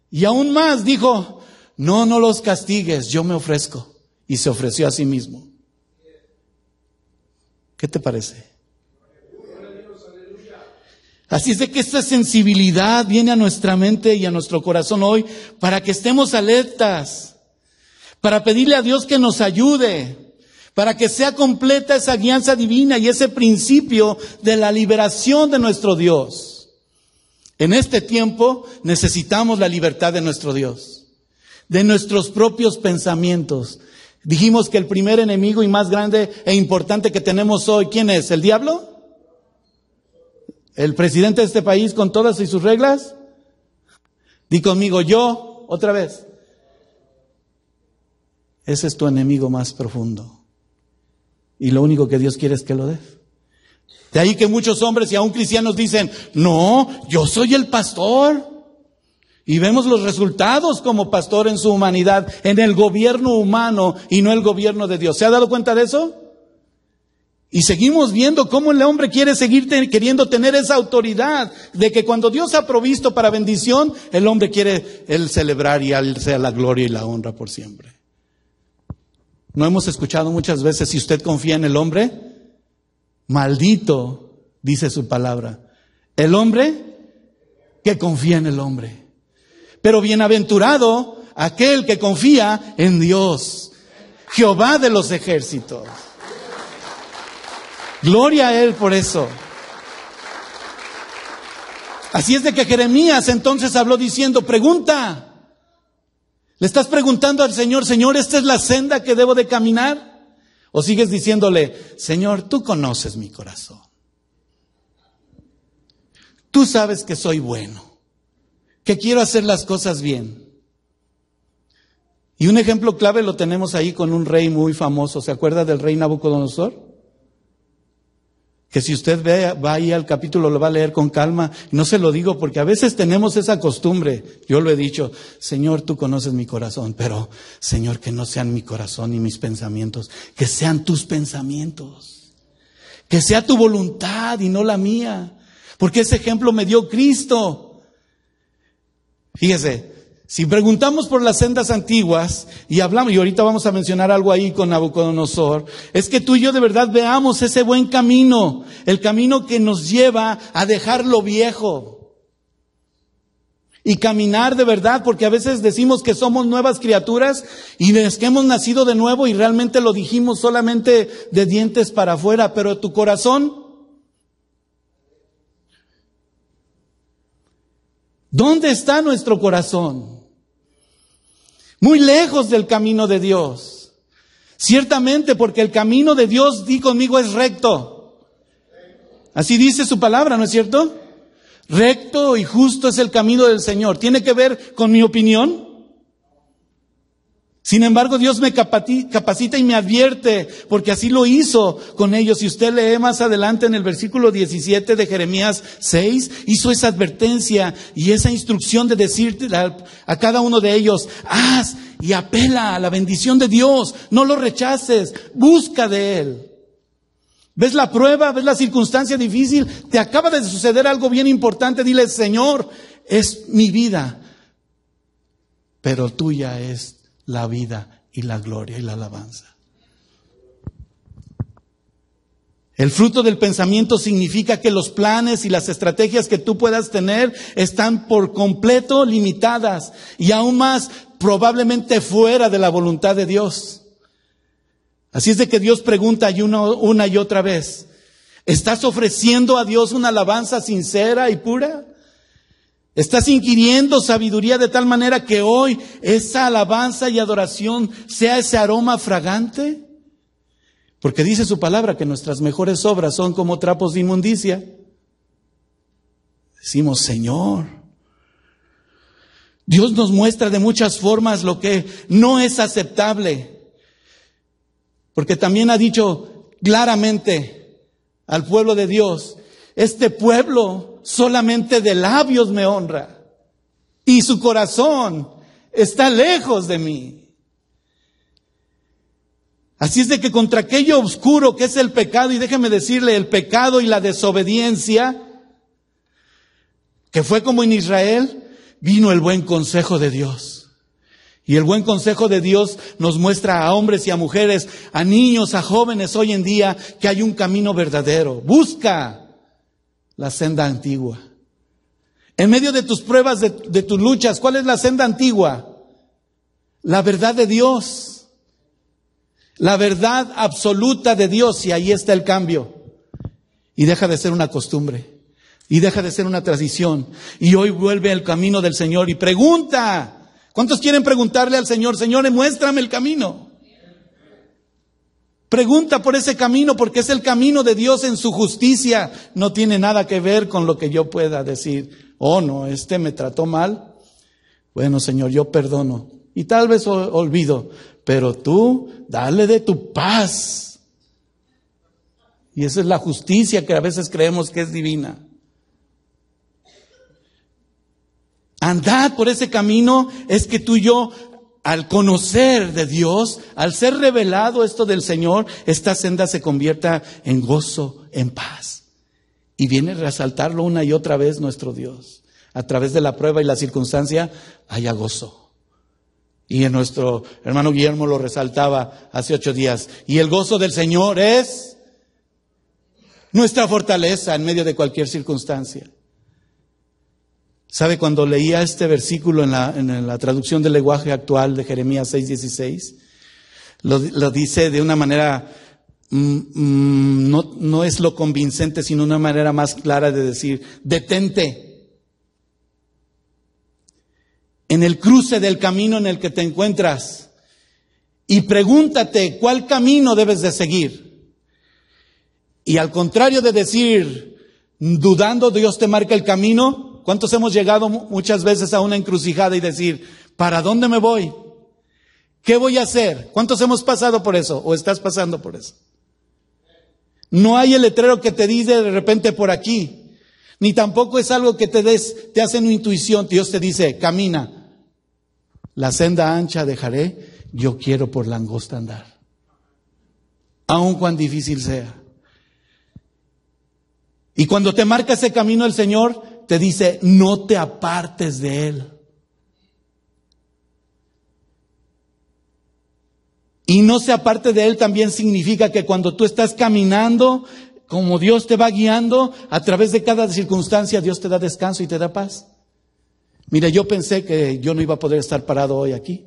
Y aún más dijo, no, no los castigues, yo me ofrezco. Y se ofreció a sí mismo. ¿Qué te parece? Así es de que esta sensibilidad viene a nuestra mente y a nuestro corazón hoy para que estemos alertas, para pedirle a Dios que nos ayude, para que sea completa esa guianza divina y ese principio de la liberación de nuestro Dios. En este tiempo necesitamos la libertad de nuestro Dios, de nuestros propios pensamientos. Dijimos que el primer enemigo y más grande e importante que tenemos hoy, ¿quién es? ¿El diablo? El presidente de este país con todas y sus reglas. Di conmigo, yo, otra vez. Ese es tu enemigo más profundo. Y lo único que Dios quiere es que lo des. De ahí que muchos hombres y aún cristianos dicen, no, yo soy el pastor. Y vemos los resultados como pastor en su humanidad, en el gobierno humano y no el gobierno de Dios. ¿Se ha dado cuenta de eso? Y seguimos viendo cómo el hombre quiere seguir queriendo tener esa autoridad de que cuando Dios ha provisto para bendición, el hombre quiere el celebrar y al sea la gloria y la honra por siempre. No hemos escuchado muchas veces, si usted confía en el hombre, maldito, dice su palabra, el hombre que confía en el hombre. Pero bienaventurado aquel que confía en Dios, Jehová de los ejércitos. Gloria a Él por eso. Así es de que Jeremías entonces habló diciendo, pregunta. ¿Le estás preguntando al Señor, Señor, esta es la senda que debo de caminar? ¿O sigues diciéndole, Señor, tú conoces mi corazón? Tú sabes que soy bueno, que quiero hacer las cosas bien. Y un ejemplo clave lo tenemos ahí con un rey muy famoso. ¿Se acuerda del rey Nabucodonosor? que si usted ve, va ahí al capítulo, lo va a leer con calma. No se lo digo porque a veces tenemos esa costumbre. Yo lo he dicho, Señor, tú conoces mi corazón, pero Señor, que no sean mi corazón y mis pensamientos, que sean tus pensamientos, que sea tu voluntad y no la mía, porque ese ejemplo me dio Cristo. Fíjese, si preguntamos por las sendas antiguas y hablamos, y ahorita vamos a mencionar algo ahí con Nabucodonosor, es que tú y yo de verdad veamos ese buen camino, el camino que nos lleva a dejar lo viejo y caminar de verdad, porque a veces decimos que somos nuevas criaturas y es que hemos nacido de nuevo y realmente lo dijimos solamente de dientes para afuera, pero tu corazón, ¿dónde está nuestro corazón? muy lejos del camino de Dios. Ciertamente, porque el camino de Dios, di conmigo, es recto. Así dice su palabra, ¿no es cierto? Recto y justo es el camino del Señor. ¿Tiene que ver con mi opinión? Sin embargo, Dios me capacita y me advierte, porque así lo hizo con ellos. Si usted lee más adelante en el versículo 17 de Jeremías 6, hizo esa advertencia y esa instrucción de decirte a cada uno de ellos, haz y apela a la bendición de Dios, no lo rechaces, busca de Él. ¿Ves la prueba? ¿Ves la circunstancia difícil? Te acaba de suceder algo bien importante, dile, Señor, es mi vida, pero tuya es la vida y la gloria y la alabanza. El fruto del pensamiento significa que los planes y las estrategias que tú puedas tener están por completo limitadas y aún más probablemente fuera de la voluntad de Dios. Así es de que Dios pregunta y uno una y otra vez, ¿estás ofreciendo a Dios una alabanza sincera y pura? Estás inquiriendo sabiduría de tal manera que hoy esa alabanza y adoración sea ese aroma fragante. Porque dice su palabra que nuestras mejores obras son como trapos de inmundicia. Decimos, Señor, Dios nos muestra de muchas formas lo que no es aceptable. Porque también ha dicho claramente al pueblo de Dios, este pueblo solamente de labios me honra y su corazón está lejos de mí. Así es de que contra aquello oscuro que es el pecado, y déjeme decirle, el pecado y la desobediencia, que fue como en Israel, vino el buen consejo de Dios. Y el buen consejo de Dios nos muestra a hombres y a mujeres, a niños, a jóvenes hoy en día, que hay un camino verdadero. Busca, la senda antigua. En medio de tus pruebas, de, tus luchas, ¿cuál es la senda antigua? La verdad de Dios. La verdad absoluta de Dios y ahí está el cambio. Y deja de ser una costumbre. Y deja de ser una tradición. Y hoy vuelve al camino del Señor y pregunta. ¿Cuántos quieren preguntarle al Señor, Señor, muéstrame el camino? Pregunta por ese camino porque es el camino de Dios en su justicia. No tiene nada que ver con lo que yo pueda decir. Oh, no, este me trató mal. Bueno, Señor, yo perdono. Y tal vez olvido. Pero tú, dale de tu paz. Y esa es la justicia que a veces creemos que es divina. Andad por ese camino es que tú y yo al conocer de Dios, al ser revelado esto del Señor, esta senda se convierta en gozo, en paz. Y viene a resaltarlo una y otra vez nuestro Dios. A través de la prueba y la circunstancia haya gozo. Y nuestro hermano Guillermo lo resaltaba hace ocho días. Y el gozo del Señor es nuestra fortaleza en medio de cualquier circunstancia. ¿Sabe cuando leía este versículo en la, traducción del lenguaje actual de Jeremías 6:16? Lo, lo dice de una manera, mm, mm, no, no es lo convincente, sino una manera más clara de decir, detente. En el cruce del camino en el que te encuentras y pregúntate cuál camino debes de seguir. Y al contrario de decir, dudando, Dios te marca el camino, ¿Cuántos hemos llegado muchas veces a una encrucijada y decir, ¿para dónde me voy? ¿Qué voy a hacer? ¿Cuántos hemos pasado por eso o estás pasando por eso? No hay el letrero que te dice de repente por aquí, ni tampoco es algo que te des, te hace una intuición. Dios te dice, camina, la senda ancha dejaré, yo quiero por la angosta andar, aun cuan difícil sea. Y cuando te marca ese camino el Señor, te dice, no te apartes de Él. Y no se aparte de Él también significa que cuando tú estás caminando, como Dios te va guiando, a través de cada circunstancia Dios te da descanso y te da paz. Mira, yo pensé que yo no iba a poder estar parado hoy aquí.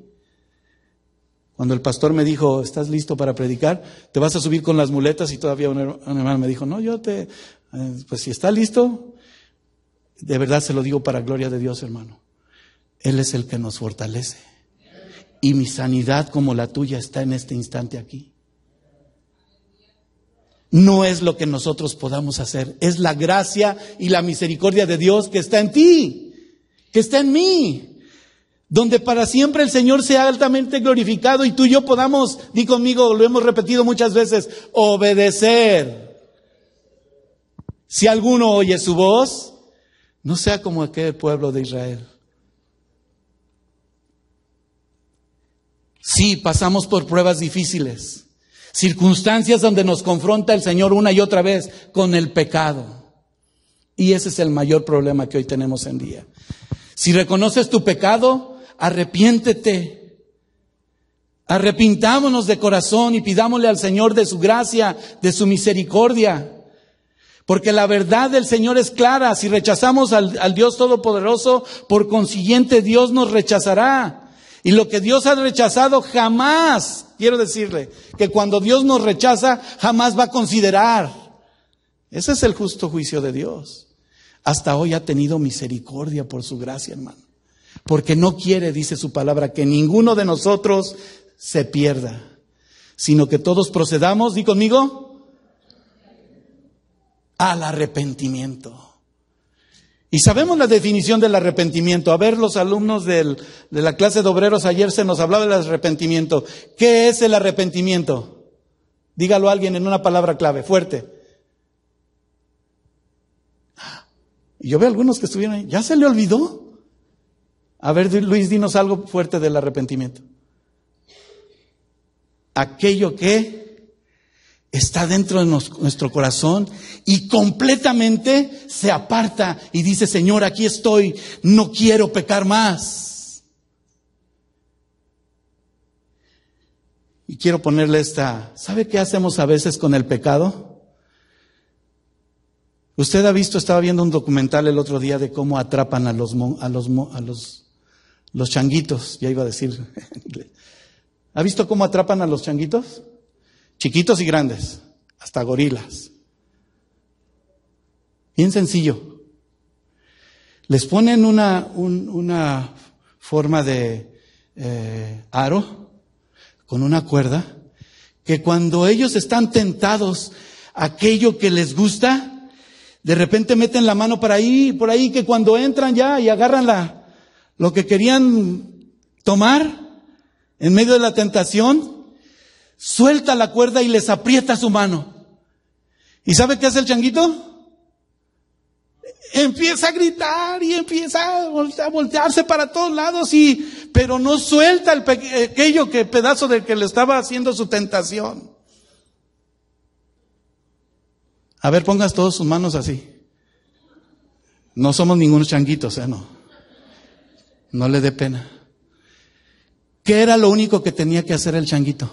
Cuando el pastor me dijo, ¿estás listo para predicar? ¿Te vas a subir con las muletas? Y todavía un hermano me dijo, no, yo te, eh, pues si está listo, de verdad se lo digo para gloria de Dios, hermano. Él es el que nos fortalece. Y mi sanidad como la tuya está en este instante aquí. No es lo que nosotros podamos hacer, es la gracia y la misericordia de Dios que está en ti, que está en mí, donde para siempre el Señor sea altamente glorificado y tú y yo podamos, di conmigo, lo hemos repetido muchas veces, obedecer. Si alguno oye su voz, no sea como aquel pueblo de Israel. Sí, pasamos por pruebas difíciles, circunstancias donde nos confronta el Señor una y otra vez con el pecado. Y ese es el mayor problema que hoy tenemos en día. Si reconoces tu pecado, arrepiéntete. Arrepintámonos de corazón y pidámosle al Señor de su gracia, de su misericordia. Porque la verdad del Señor es clara. Si rechazamos al, Dios Todopoderoso, por consiguiente Dios nos rechazará. Y lo que Dios ha rechazado jamás, quiero decirle, que cuando Dios nos rechaza, jamás va a considerar. Ese es el justo juicio de Dios. Hasta hoy ha tenido misericordia por su gracia, hermano. Porque no quiere, dice su palabra, que ninguno de nosotros se pierda, sino que todos procedamos, di conmigo, al arrepentimiento. Y sabemos la definición del arrepentimiento. A ver, los alumnos de la clase de obreros ayer se nos hablaba del arrepentimiento. ¿Qué es el arrepentimiento? Dígalo a alguien en una palabra clave, fuerte. yo veo algunos que estuvieron ahí. ¿Ya se le olvidó? A ver, Luis, dinos algo fuerte del arrepentimiento. Aquello que está dentro de nuestro corazón y completamente se aparta y dice, Señor, aquí estoy, no quiero pecar más. Y quiero ponerle esta, ¿sabe qué hacemos a veces con el pecado? Usted ha visto, estaba viendo un documental el otro día de cómo atrapan a los, a los, a los, los changuitos, ya iba a decir. ¿Ha visto cómo atrapan a los changuitos? chiquitos y grandes, hasta gorilas. Bien sencillo. Les ponen una, una forma de eh, aro con una cuerda que cuando ellos están tentados a aquello que les gusta, de repente meten la mano por ahí, por ahí, que cuando entran ya y agarran la, lo que querían tomar en medio de la tentación, suelta la cuerda y les aprieta su mano. ¿Y sabe qué hace el changuito? Empieza a gritar y empieza a voltearse para todos lados y, pero no suelta aquello que pedazo del que le estaba haciendo su tentación. A ver, pongas todas sus manos así. No somos ningunos changuitos, eh, no. No le dé pena. ¿Qué era lo único que tenía que hacer el changuito?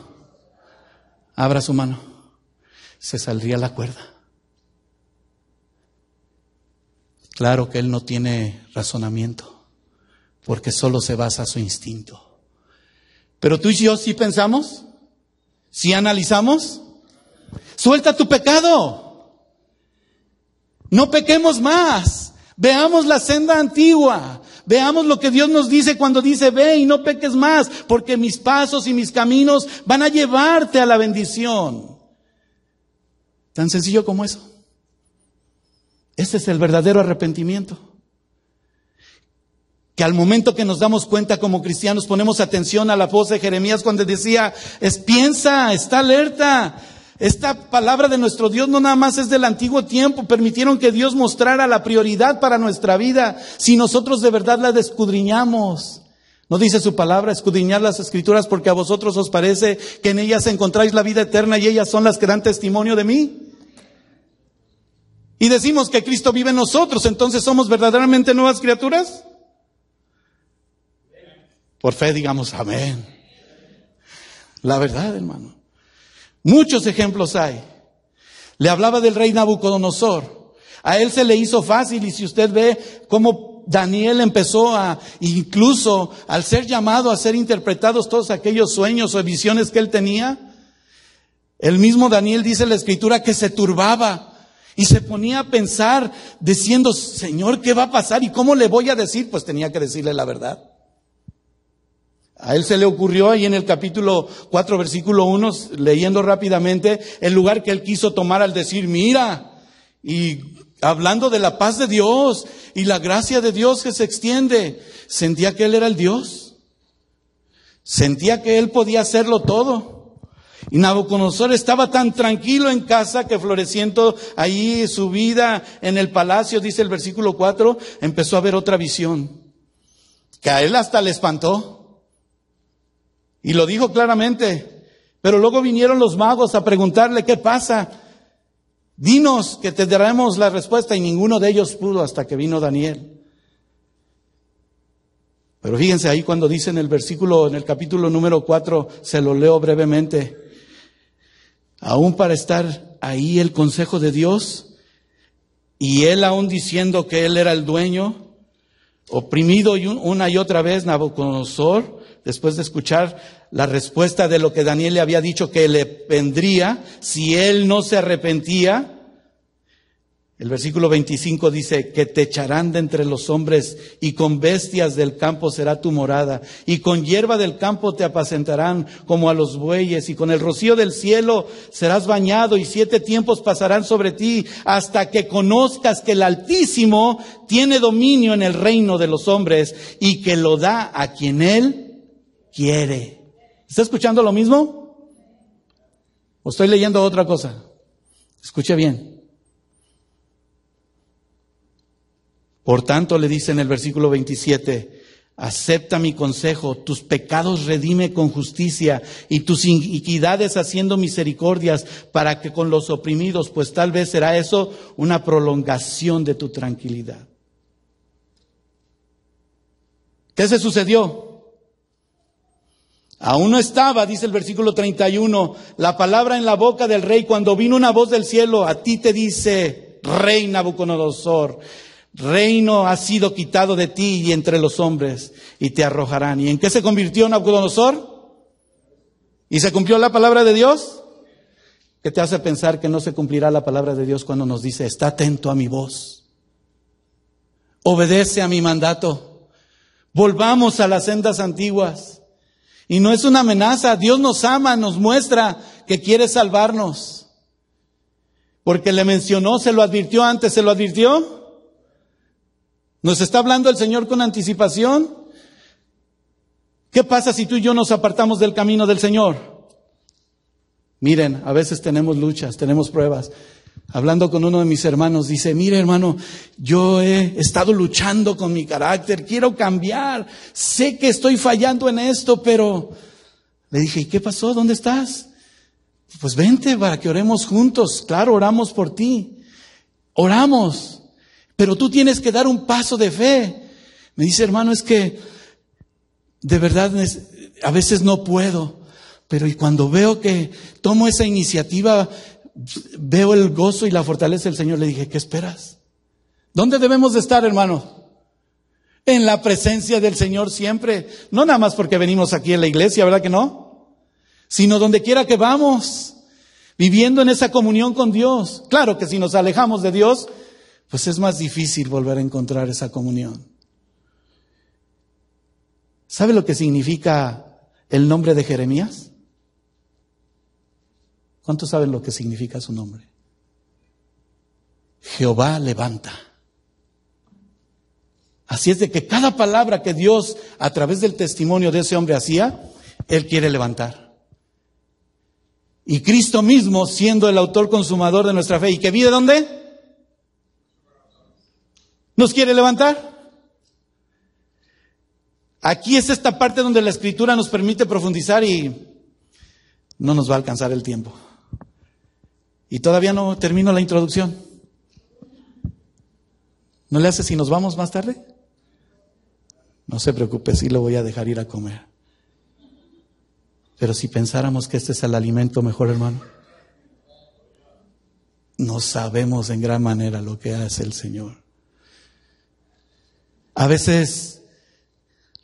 abra su mano, se saldría la cuerda. Claro que él no tiene razonamiento, porque solo se basa su instinto. Pero tú y yo sí pensamos, sí analizamos. Suelta tu pecado. No pequemos más. Veamos la senda antigua. Veamos lo que Dios nos dice cuando dice, ve y no peques más, porque mis pasos y mis caminos van a llevarte a la bendición. Tan sencillo como eso. ese es el verdadero arrepentimiento. Que al momento que nos damos cuenta como cristianos ponemos atención a la voz de Jeremías cuando decía, es piensa, está alerta, esta palabra de nuestro Dios no nada más es del antiguo tiempo, permitieron que Dios mostrara la prioridad para nuestra vida si nosotros de verdad la descudriñamos. No dice su palabra, escudriñar las escrituras porque a vosotros os parece que en ellas encontráis la vida eterna y ellas son las que dan testimonio de mí. Y decimos que Cristo vive en nosotros, entonces somos verdaderamente nuevas criaturas. Por fe digamos amén. La verdad, hermano. Muchos ejemplos hay. Le hablaba del rey Nabucodonosor. A él se le hizo fácil y si usted ve cómo Daniel empezó a, incluso al ser llamado a ser interpretados todos aquellos sueños o visiones que él tenía, el mismo Daniel dice en la escritura que se turbaba y se ponía a pensar diciendo, Señor, ¿qué va a pasar? ¿Y cómo le voy a decir? Pues tenía que decirle la verdad. A él se le ocurrió ahí en el capítulo 4, versículo 1, leyendo rápidamente, el lugar que él quiso tomar al decir, mira, y hablando de la paz de Dios y la gracia de Dios que se extiende, sentía que él era el Dios. Sentía que él podía hacerlo todo. Y Nabucodonosor estaba tan tranquilo en casa que floreciendo ahí su vida en el palacio, dice el versículo 4, empezó a ver otra visión, que a él hasta le espantó. Y lo dijo claramente. Pero luego vinieron los magos a preguntarle, ¿qué pasa? Dinos que te daremos la respuesta y ninguno de ellos pudo hasta que vino Daniel. Pero fíjense ahí cuando dice en el versículo, en el capítulo número 4, se lo leo brevemente. Aún para estar ahí el consejo de Dios y él aún diciendo que él era el dueño, oprimido una y otra vez Nabucodonosor, después de escuchar la respuesta de lo que Daniel le había dicho que le vendría si él no se arrepentía, el versículo 25 dice, que te echarán de entre los hombres y con bestias del campo será tu morada y con hierba del campo te apacentarán como a los bueyes y con el rocío del cielo serás bañado y siete tiempos pasarán sobre ti hasta que conozcas que el Altísimo tiene dominio en el reino de los hombres y que lo da a quien él quiere. ¿Está escuchando lo mismo? ¿O estoy leyendo otra cosa? Escuche bien. Por tanto, le dice en el versículo 27, acepta mi consejo, tus pecados redime con justicia y tus iniquidades haciendo misericordias para que con los oprimidos, pues tal vez será eso una prolongación de tu tranquilidad. ¿Qué se sucedió? Aún no estaba, dice el versículo 31, la palabra en la boca del rey cuando vino una voz del cielo, a ti te dice, rey Nabucodonosor, reino ha sido quitado de ti y entre los hombres y te arrojarán. ¿Y en qué se convirtió Nabucodonosor? ¿Y se cumplió la palabra de Dios? ¿Qué te hace pensar que no se cumplirá la palabra de Dios cuando nos dice, está atento a mi voz, obedece a mi mandato, volvamos a las sendas antiguas? Y no es una amenaza, Dios nos ama, nos muestra que quiere salvarnos. Porque le mencionó, se lo advirtió antes, se lo advirtió. Nos está hablando el Señor con anticipación. ¿Qué pasa si tú y yo nos apartamos del camino del Señor? Miren, a veces tenemos luchas, tenemos pruebas hablando con uno de mis hermanos, dice, mire hermano, yo he estado luchando con mi carácter, quiero cambiar, sé que estoy fallando en esto, pero le dije, ¿y qué pasó? ¿Dónde estás? Pues vente para que oremos juntos. Claro, oramos por ti. Oramos. Pero tú tienes que dar un paso de fe. Me dice, hermano, es que de verdad a veces no puedo. Pero y cuando veo que tomo esa iniciativa, veo el gozo y la fortaleza del Señor, le dije, ¿qué esperas? ¿Dónde debemos de estar, hermano? En la presencia del Señor siempre. No nada más porque venimos aquí en la iglesia, ¿verdad que no? Sino donde quiera que vamos, viviendo en esa comunión con Dios. Claro que si nos alejamos de Dios, pues es más difícil volver a encontrar esa comunión. ¿Sabe lo que significa el nombre de Jeremías? ¿Cuántos saben lo que significa su nombre? Jehová levanta. Así es de que cada palabra que Dios a través del testimonio de ese hombre hacía, Él quiere levantar. Y Cristo mismo, siendo el autor consumador de nuestra fe, ¿y que vive dónde? ¿Nos quiere levantar? Aquí es esta parte donde la escritura nos permite profundizar y no nos va a alcanzar el tiempo. Y todavía no termino la introducción. ¿No le hace si nos vamos más tarde? No se preocupe, sí lo voy a dejar ir a comer. Pero si pensáramos que este es el alimento mejor, hermano, no sabemos en gran manera lo que hace el Señor. A veces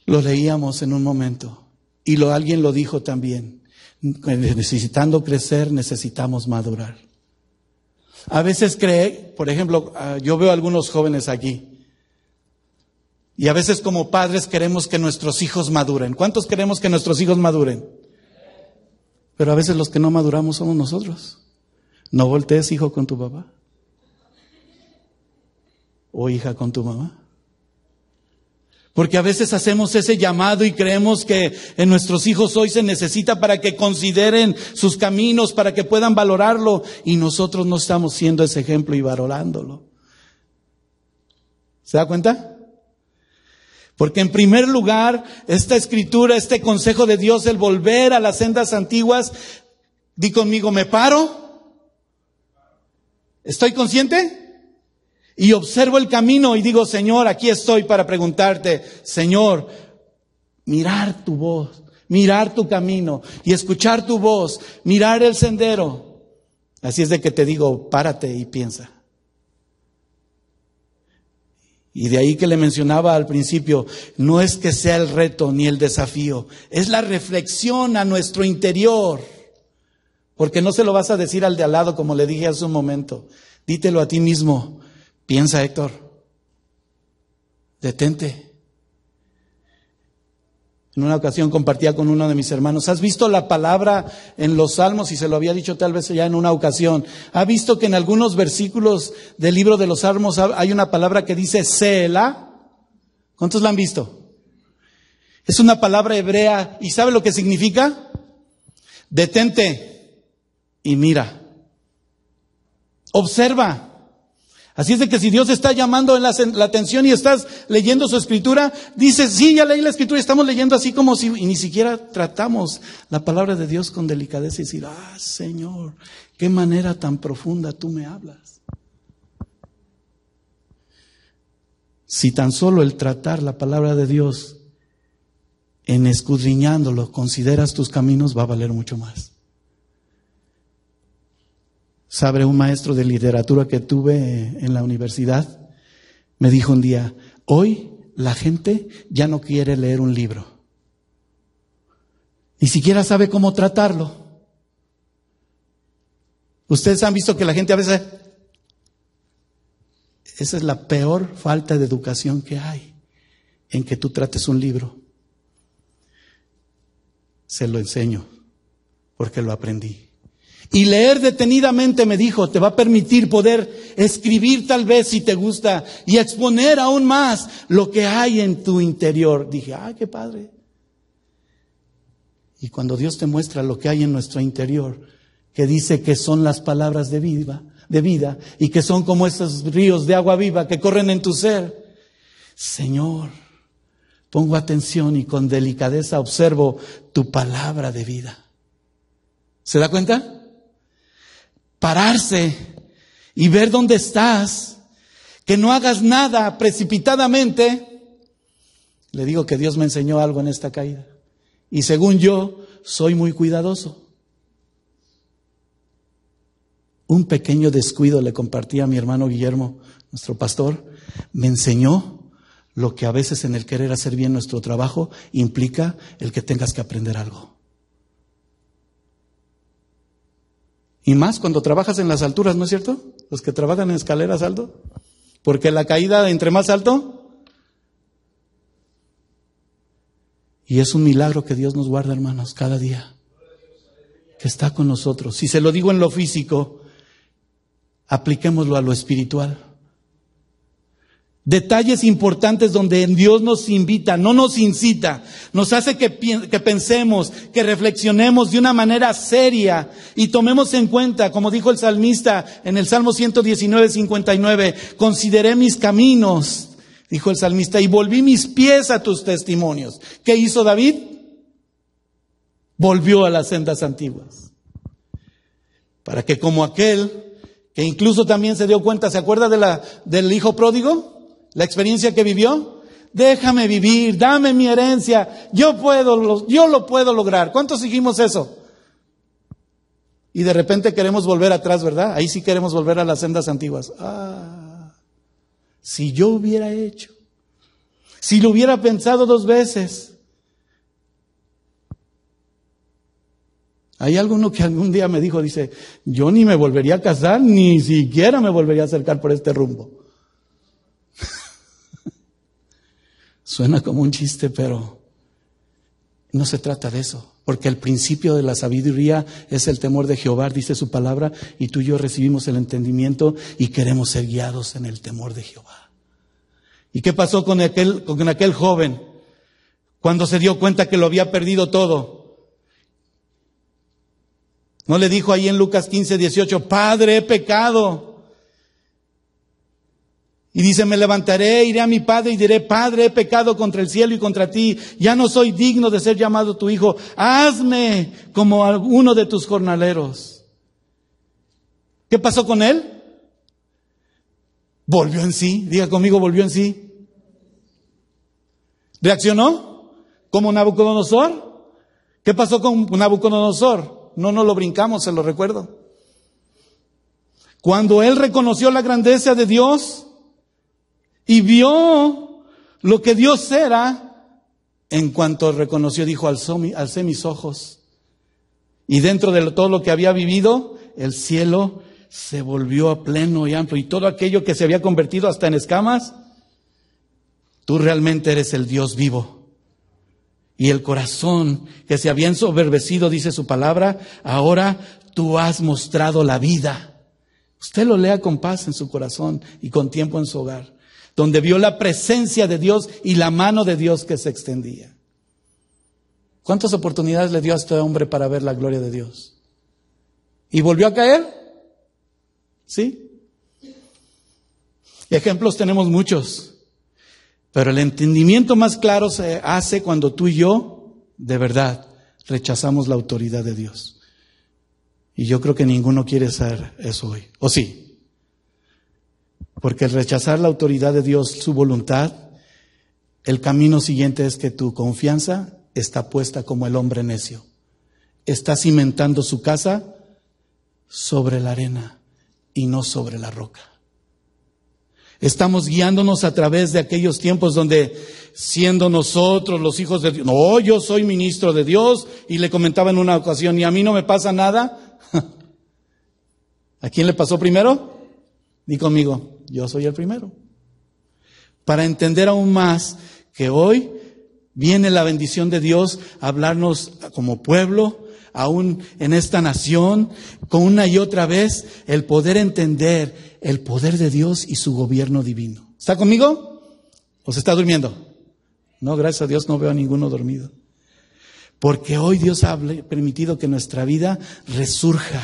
lo leíamos en un momento y alguien lo dijo también. Necesitando crecer, necesitamos madurar. A veces cree, por ejemplo, ah, yo veo algunos jóvenes aquí. Y a veces como padres queremos que nuestros hijos maduren. ¿Cuántos queremos que nuestros hijos maduren? Pero a veces los que no maduramos somos nosotros. No voltees hijo con tu papá. O hija con tu mamá. Porque a veces hacemos ese llamado y creemos que en nuestros hijos hoy se necesita para que consideren sus caminos, para que puedan valorarlo, y nosotros no estamos siendo ese ejemplo y valorándolo. ¿Se da cuenta? Porque en primer lugar, esta escritura, este consejo de Dios, el volver a las sendas antiguas, di conmigo, me paro. ¿Estoy consciente? Y observo el camino y digo, Señor, aquí estoy para preguntarte, Señor, mirar tu voz, mirar tu camino y escuchar tu voz, mirar el sendero. Así es de que te digo, párate y piensa. Y de ahí que le mencionaba al principio, no es que sea el reto ni el desafío, es la reflexión a nuestro interior. Porque no se lo vas a decir al de al lado, como le dije hace un momento. Dítelo a ti mismo. Piensa, Héctor. Detente. En una ocasión compartía con uno de mis hermanos, ¿has visto la palabra en los salmos? Y se lo había dicho tal vez ya en una ocasión. ¿Ha visto que en algunos versículos del libro de los salmos hay una palabra que dice Sela? ¿Cuántos la han visto? Es una palabra hebrea y ¿sabe lo que significa? Detente y mira. Observa. Así es de que si Dios está llamando la, la atención y estás leyendo su escritura, dices, sí, ya leí la escritura y estamos leyendo así como si ni siquiera tratamos la palabra de Dios con delicadeza y decir, ah, Señor, qué manera tan profunda tú me hablas. Si tan solo el tratar la palabra de Dios en escudriñándolo consideras tus caminos, va a valer mucho más. Sabe un maestro de literatura que tuve eh, en la universidad, me dijo un día, hoy la gente ya no quiere leer un libro. Ni siquiera sabe cómo tratarlo. Ustedes han visto que la gente a veces... Esa es la peor falta de educación que hay, en que tú trates un libro. Se lo enseño, porque lo aprendí. Y leer detenidamente, me dijo, te va a permitir poder escribir tal vez si te gusta y exponer aún más lo que hay en tu interior. Dije, ah, qué padre. Y cuando Dios te muestra lo que hay en nuestro interior, que dice que son las palabras de vida, de vida y que son como esos ríos de agua viva que corren en tu ser. Señor, pongo atención y con delicadeza observo tu palabra de vida. ¿Se da cuenta? pararse y ver dónde estás, que no hagas nada precipitadamente. Le digo que Dios me enseñó algo en esta caída. Y según yo, soy muy cuidadoso. Un pequeño descuido le compartí a mi hermano Guillermo, nuestro pastor, me enseñó lo que a veces en el querer hacer bien nuestro trabajo implica el que tengas que aprender algo. Y más cuando trabajas en las alturas, ¿no es cierto? Los que trabajan en escaleras alto. Porque la caída entre más alto. Y es un milagro que Dios nos guarda, hermanos, cada día. Que está con nosotros. Si se lo digo en lo físico, apliquémoslo a lo espiritual. Detalles importantes donde Dios nos invita, no nos incita, nos hace que, pensemos, que reflexionemos de una manera seria y tomemos en cuenta, como dijo el salmista en el Salmo 119, 59, consideré mis caminos, dijo el salmista, y volví mis pies a tus testimonios. ¿Qué hizo David? Volvió a las sendas antiguas. Para que como aquel que incluso también se dio cuenta, ¿se acuerda de la, del hijo pródigo? La experiencia que vivió, déjame vivir, dame mi herencia, yo puedo, yo lo puedo lograr. ¿Cuántos dijimos eso? Y de repente queremos volver atrás, ¿verdad? Ahí sí queremos volver a las sendas antiguas. Ah, si yo hubiera hecho, si lo hubiera pensado dos veces. Hay alguno que algún día me dijo, dice, yo ni me volvería a casar, ni siquiera me volvería a acercar por este rumbo. Suena como un chiste, pero no se trata de eso. Porque el principio de la sabiduría es el temor de Jehová, dice su palabra, y tú y yo recibimos el entendimiento y queremos ser guiados en el temor de Jehová. ¿Y qué pasó con aquel, con aquel joven cuando se dio cuenta que lo había perdido todo? ¿No le dijo ahí en Lucas 15, 18, Padre, he pecado? Y dice, me levantaré, iré a mi padre y diré, Padre, he pecado contra el cielo y contra ti, ya no soy digno de ser llamado tu hijo, hazme como alguno de tus jornaleros. ¿Qué pasó con él? Volvió en sí, diga conmigo, volvió en sí. ¿Reaccionó? ¿Como Nabucodonosor? ¿Qué pasó con Nabucodonosor? No nos lo brincamos, se lo recuerdo. Cuando él reconoció la grandeza de Dios, y vio lo que Dios era en cuanto reconoció, dijo, alcé mis ojos. Y dentro de todo lo que había vivido, el cielo se volvió a pleno y amplio. Y todo aquello que se había convertido hasta en escamas, tú realmente eres el Dios vivo. Y el corazón que se había ensoberbecido, dice su palabra, ahora tú has mostrado la vida. Usted lo lea con paz en su corazón y con tiempo en su hogar donde vio la presencia de Dios y la mano de Dios que se extendía. ¿Cuántas oportunidades le dio a este hombre para ver la gloria de Dios? ¿Y volvió a caer? ¿Sí? Ejemplos tenemos muchos, pero el entendimiento más claro se hace cuando tú y yo, de verdad, rechazamos la autoridad de Dios. Y yo creo que ninguno quiere hacer eso hoy. ¿O sí? Porque el rechazar la autoridad de Dios, su voluntad, el camino siguiente es que tu confianza está puesta como el hombre necio. Está cimentando su casa sobre la arena y no sobre la roca. Estamos guiándonos a través de aquellos tiempos donde siendo nosotros los hijos de Dios, no, yo soy ministro de Dios y le comentaba en una ocasión, y a mí no me pasa nada. ¿A quién le pasó primero? ni conmigo yo soy el primero. Para entender aún más que hoy viene la bendición de Dios a hablarnos como pueblo, aún en esta nación, con una y otra vez, el poder entender el poder de Dios y su gobierno divino. ¿Está conmigo? ¿O se está durmiendo? No, gracias a Dios no veo a ninguno dormido. Porque hoy Dios ha permitido que nuestra vida resurja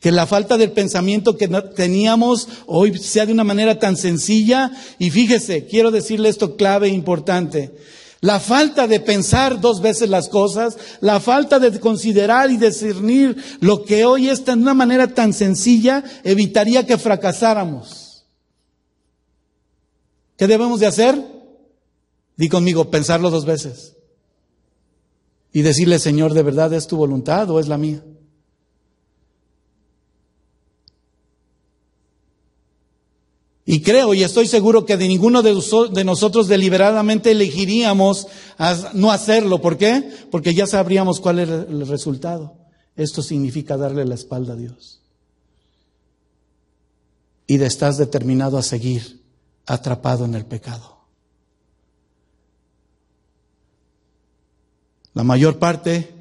que la falta del pensamiento que teníamos hoy sea de una manera tan sencilla. Y fíjese, quiero decirle esto clave e importante. La falta de pensar dos veces las cosas, la falta de considerar y discernir lo que hoy está de una manera tan sencilla, evitaría que fracasáramos. ¿Qué debemos de hacer? Di conmigo, pensarlo dos veces. Y decirle, Señor, ¿de verdad es tu voluntad o es la mía? Y creo y estoy seguro que de ninguno de nosotros deliberadamente elegiríamos no hacerlo. ¿Por qué? Porque ya sabríamos cuál es el resultado. Esto significa darle la espalda a Dios. Y estás determinado a seguir atrapado en el pecado. La mayor parte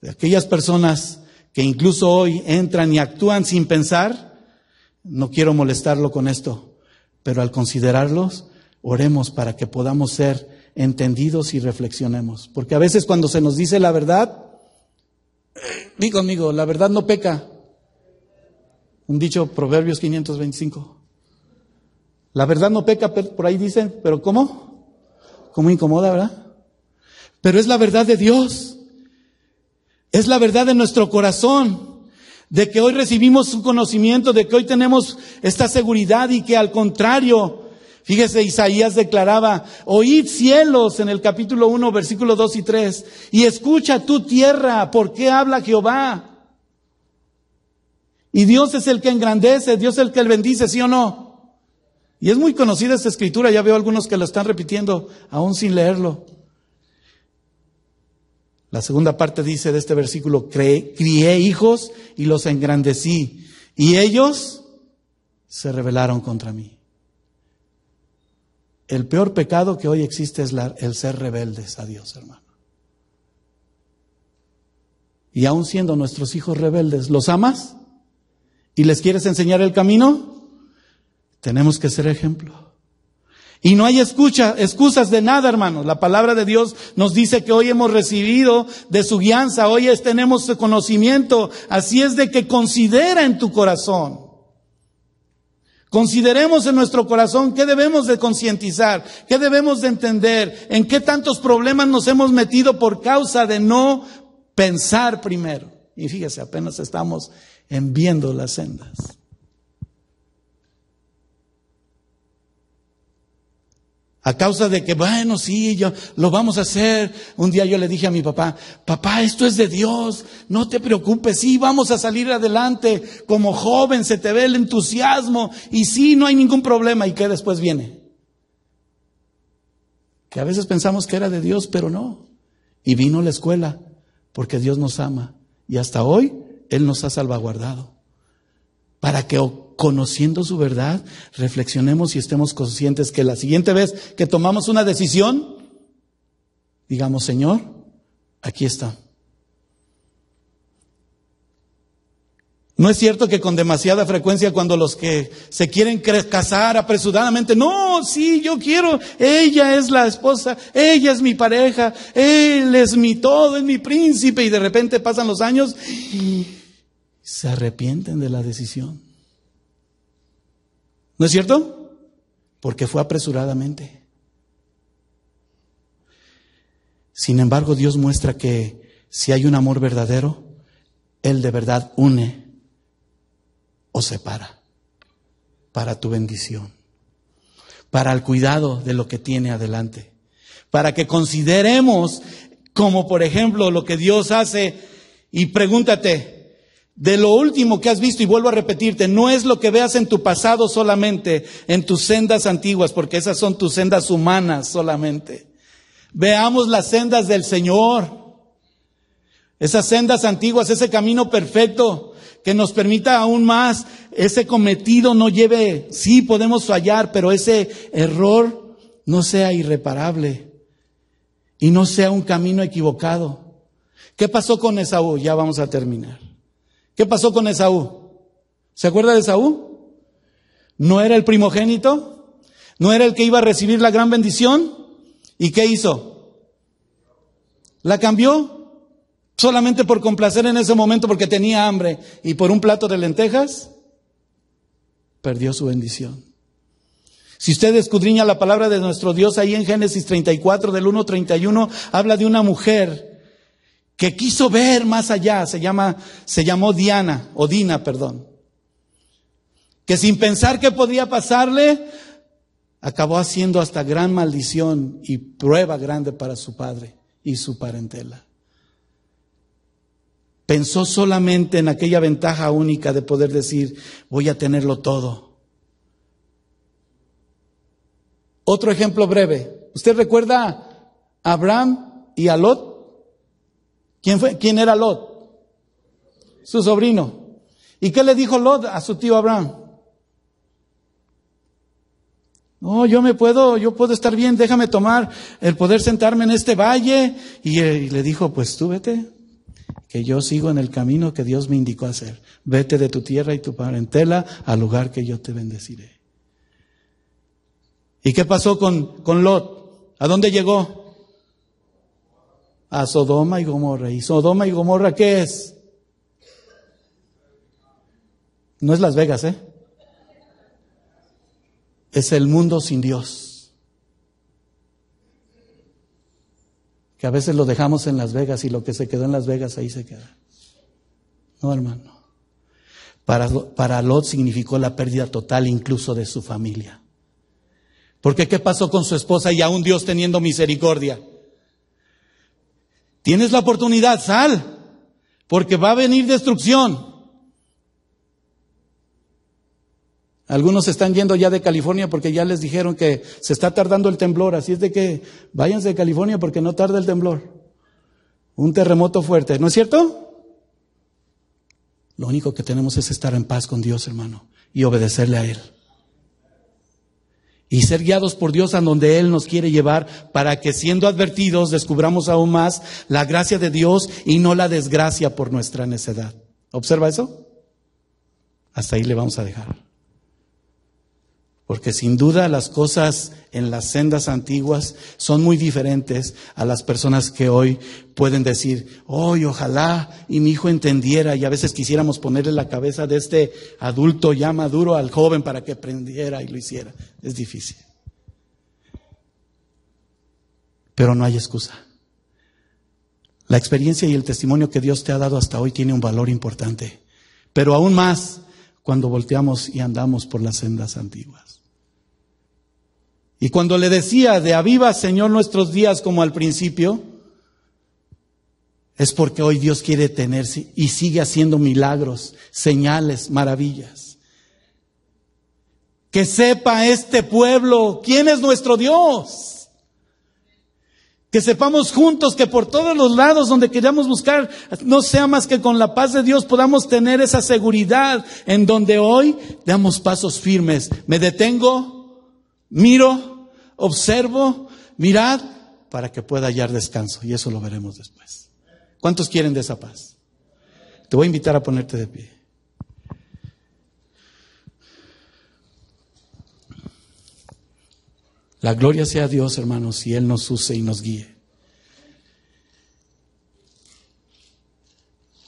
de aquellas personas que incluso hoy entran y actúan sin pensar, no quiero molestarlo con esto, pero al considerarlos, oremos para que podamos ser entendidos y reflexionemos. Porque a veces cuando se nos dice la verdad, digo conmigo, la verdad no peca. Un dicho, Proverbios 525. La verdad no peca, por ahí dicen, pero ¿cómo? ¿Cómo incomoda, verdad? Pero es la verdad de Dios. Es la verdad de nuestro corazón de que hoy recibimos su conocimiento, de que hoy tenemos esta seguridad y que al contrario, fíjese, Isaías declaraba, oíd cielos en el capítulo 1, versículo 2 y 3, y escucha tu tierra, ¿por qué habla Jehová? Y Dios es el que engrandece, Dios es el que bendice, ¿sí o no? Y es muy conocida esta escritura, ya veo algunos que la están repitiendo aún sin leerlo. La segunda parte dice de este versículo, crié hijos y los engrandecí, y ellos se rebelaron contra mí. El peor pecado que hoy existe es el ser rebeldes a Dios, hermano. Y aun siendo nuestros hijos rebeldes, ¿los amas? ¿Y les quieres enseñar el camino? Tenemos que ser ejemplo. Y no hay escucha, excusas de nada, hermanos. La palabra de Dios nos dice que hoy hemos recibido de su guianza, hoy es, tenemos conocimiento. Así es de que considera en tu corazón. Consideremos en nuestro corazón qué debemos de concientizar, qué debemos de entender, en qué tantos problemas nos hemos metido por causa de no pensar primero. Y fíjese, apenas estamos en viendo las sendas. A causa de que, bueno, sí, yo, lo vamos a hacer. Un día yo le dije a mi papá, papá, esto es de Dios, no te preocupes, sí, vamos a salir adelante. Como joven se te ve el entusiasmo y sí, no hay ningún problema. ¿Y qué después viene? Que a veces pensamos que era de Dios, pero no. Y vino la escuela, porque Dios nos ama. Y hasta hoy, Él nos ha salvaguardado. Para que conociendo su verdad, reflexionemos y estemos conscientes que la siguiente vez que tomamos una decisión, digamos, Señor, aquí está. No es cierto que con demasiada frecuencia cuando los que se quieren casar apresuradamente, no, sí, yo quiero, ella es la esposa, ella es mi pareja, él es mi todo, es mi príncipe, y de repente pasan los años y se arrepienten de la decisión. ¿No es cierto? Porque fue apresuradamente. Sin embargo, Dios muestra que si hay un amor verdadero, Él de verdad une o separa para tu bendición, para el cuidado de lo que tiene adelante, para que consideremos como por ejemplo lo que Dios hace y pregúntate, de lo último que has visto, y vuelvo a repetirte, no es lo que veas en tu pasado solamente, en tus sendas antiguas, porque esas son tus sendas humanas solamente. Veamos las sendas del Señor, esas sendas antiguas, ese camino perfecto que nos permita aún más, ese cometido no lleve, sí podemos fallar, pero ese error no sea irreparable y no sea un camino equivocado. ¿Qué pasó con Esaú? Ya vamos a terminar. ¿Qué pasó con Esaú? ¿Se acuerda de Esaú? ¿No era el primogénito? ¿No era el que iba a recibir la gran bendición? ¿Y qué hizo? ¿La cambió? ¿Solamente por complacer en ese momento porque tenía hambre y por un plato de lentejas? Perdió su bendición. Si usted escudriña la palabra de nuestro Dios ahí en Génesis 34 del 1.31, habla de una mujer que quiso ver más allá, se, llama, se llamó Diana, o Dina, perdón, que sin pensar que podía pasarle, acabó haciendo hasta gran maldición y prueba grande para su padre y su parentela. Pensó solamente en aquella ventaja única de poder decir, voy a tenerlo todo. Otro ejemplo breve. ¿Usted recuerda a Abraham y a Lot? ¿Quién, fue? ¿Quién era Lot? Su sobrino. ¿Y qué le dijo Lot a su tío Abraham? No, yo me puedo, yo puedo estar bien, déjame tomar el poder sentarme en este valle. Eh, y, le dijo, pues tú vete, que yo sigo en el camino que Dios me indicó hacer. Vete de tu tierra y tu parentela al lugar que yo te bendeciré. ¿Y qué pasó con, con Lot? ¿A dónde llegó? a Sodoma y Gomorra. ¿Y Sodoma y Gomorra qué es? No es Las Vegas, ¿eh? Es el mundo sin Dios. Que a veces lo dejamos en Las Vegas y lo que se quedó en Las Vegas ahí se queda. No, hermano. Para, para Lot significó la pérdida total incluso de su familia. Porque ¿qué pasó con su esposa y aún Dios teniendo misericordia? Tienes la oportunidad, sal, porque va a venir destrucción. Algunos están yendo ya de California porque ya les dijeron que se está tardando el temblor, así es de que váyanse de California porque no tarda el temblor. Un terremoto fuerte, ¿no es cierto? Lo único que tenemos es estar en paz con Dios, hermano, y obedecerle a Él y ser guiados por Dios a donde Él nos quiere llevar para que siendo advertidos descubramos aún más la gracia de Dios y no la desgracia por nuestra necedad. ¿Observa eso? Hasta ahí le vamos a dejar porque sin duda las cosas en las sendas antiguas son muy diferentes a las personas que hoy pueden decir, hoy ojalá y mi hijo entendiera y a veces quisiéramos ponerle la cabeza de este adulto ya maduro al joven para que aprendiera y lo hiciera. Es difícil. Pero no hay excusa. La experiencia y el testimonio que Dios te ha dado hasta hoy tiene un valor importante, pero aún más cuando volteamos y andamos por las sendas antiguas. Y cuando le decía, de aviva Señor nuestros días como al principio, es porque hoy Dios quiere tenerse y sigue haciendo milagros, señales, maravillas. Que sepa este pueblo quién es nuestro Dios. Que sepamos juntos que por todos los lados donde queramos buscar, no sea más que con la paz de Dios podamos tener esa seguridad en donde hoy damos pasos firmes. Me detengo, miro observo, mirad, para que pueda hallar descanso. Y eso lo veremos después. ¿Cuántos quieren de esa paz? Te voy a invitar a ponerte de pie. La gloria sea a Dios, hermanos, y Él nos use y nos guíe.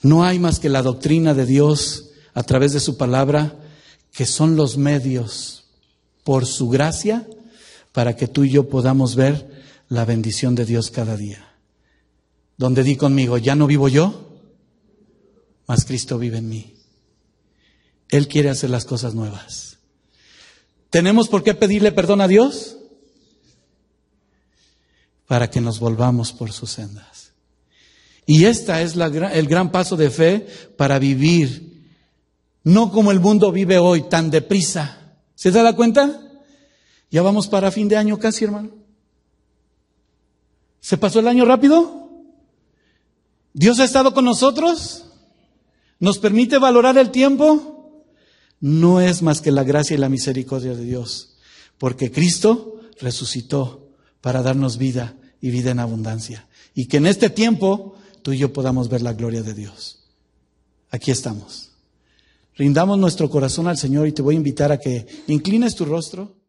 No hay más que la doctrina de Dios a través de su palabra, que son los medios por su gracia para que tú y yo podamos ver la bendición de Dios cada día. Donde di conmigo, ya no vivo yo, mas Cristo vive en mí. Él quiere hacer las cosas nuevas. ¿Tenemos por qué pedirle perdón a Dios? Para que nos volvamos por sus sendas. Y esta es el gran paso de fe para vivir, no como el mundo vive hoy, tan deprisa. ¿Se da cuenta? Ya vamos para fin de año casi, hermano. ¿Se pasó el año rápido? ¿Dios ha estado con nosotros? ¿Nos permite valorar el tiempo? No es más que la gracia y la misericordia de Dios, porque Cristo resucitó para darnos vida y vida en abundancia. Y que en este tiempo tú y yo podamos ver la gloria de Dios. Aquí estamos. Rindamos nuestro corazón al Señor y te voy a invitar a que inclines tu rostro.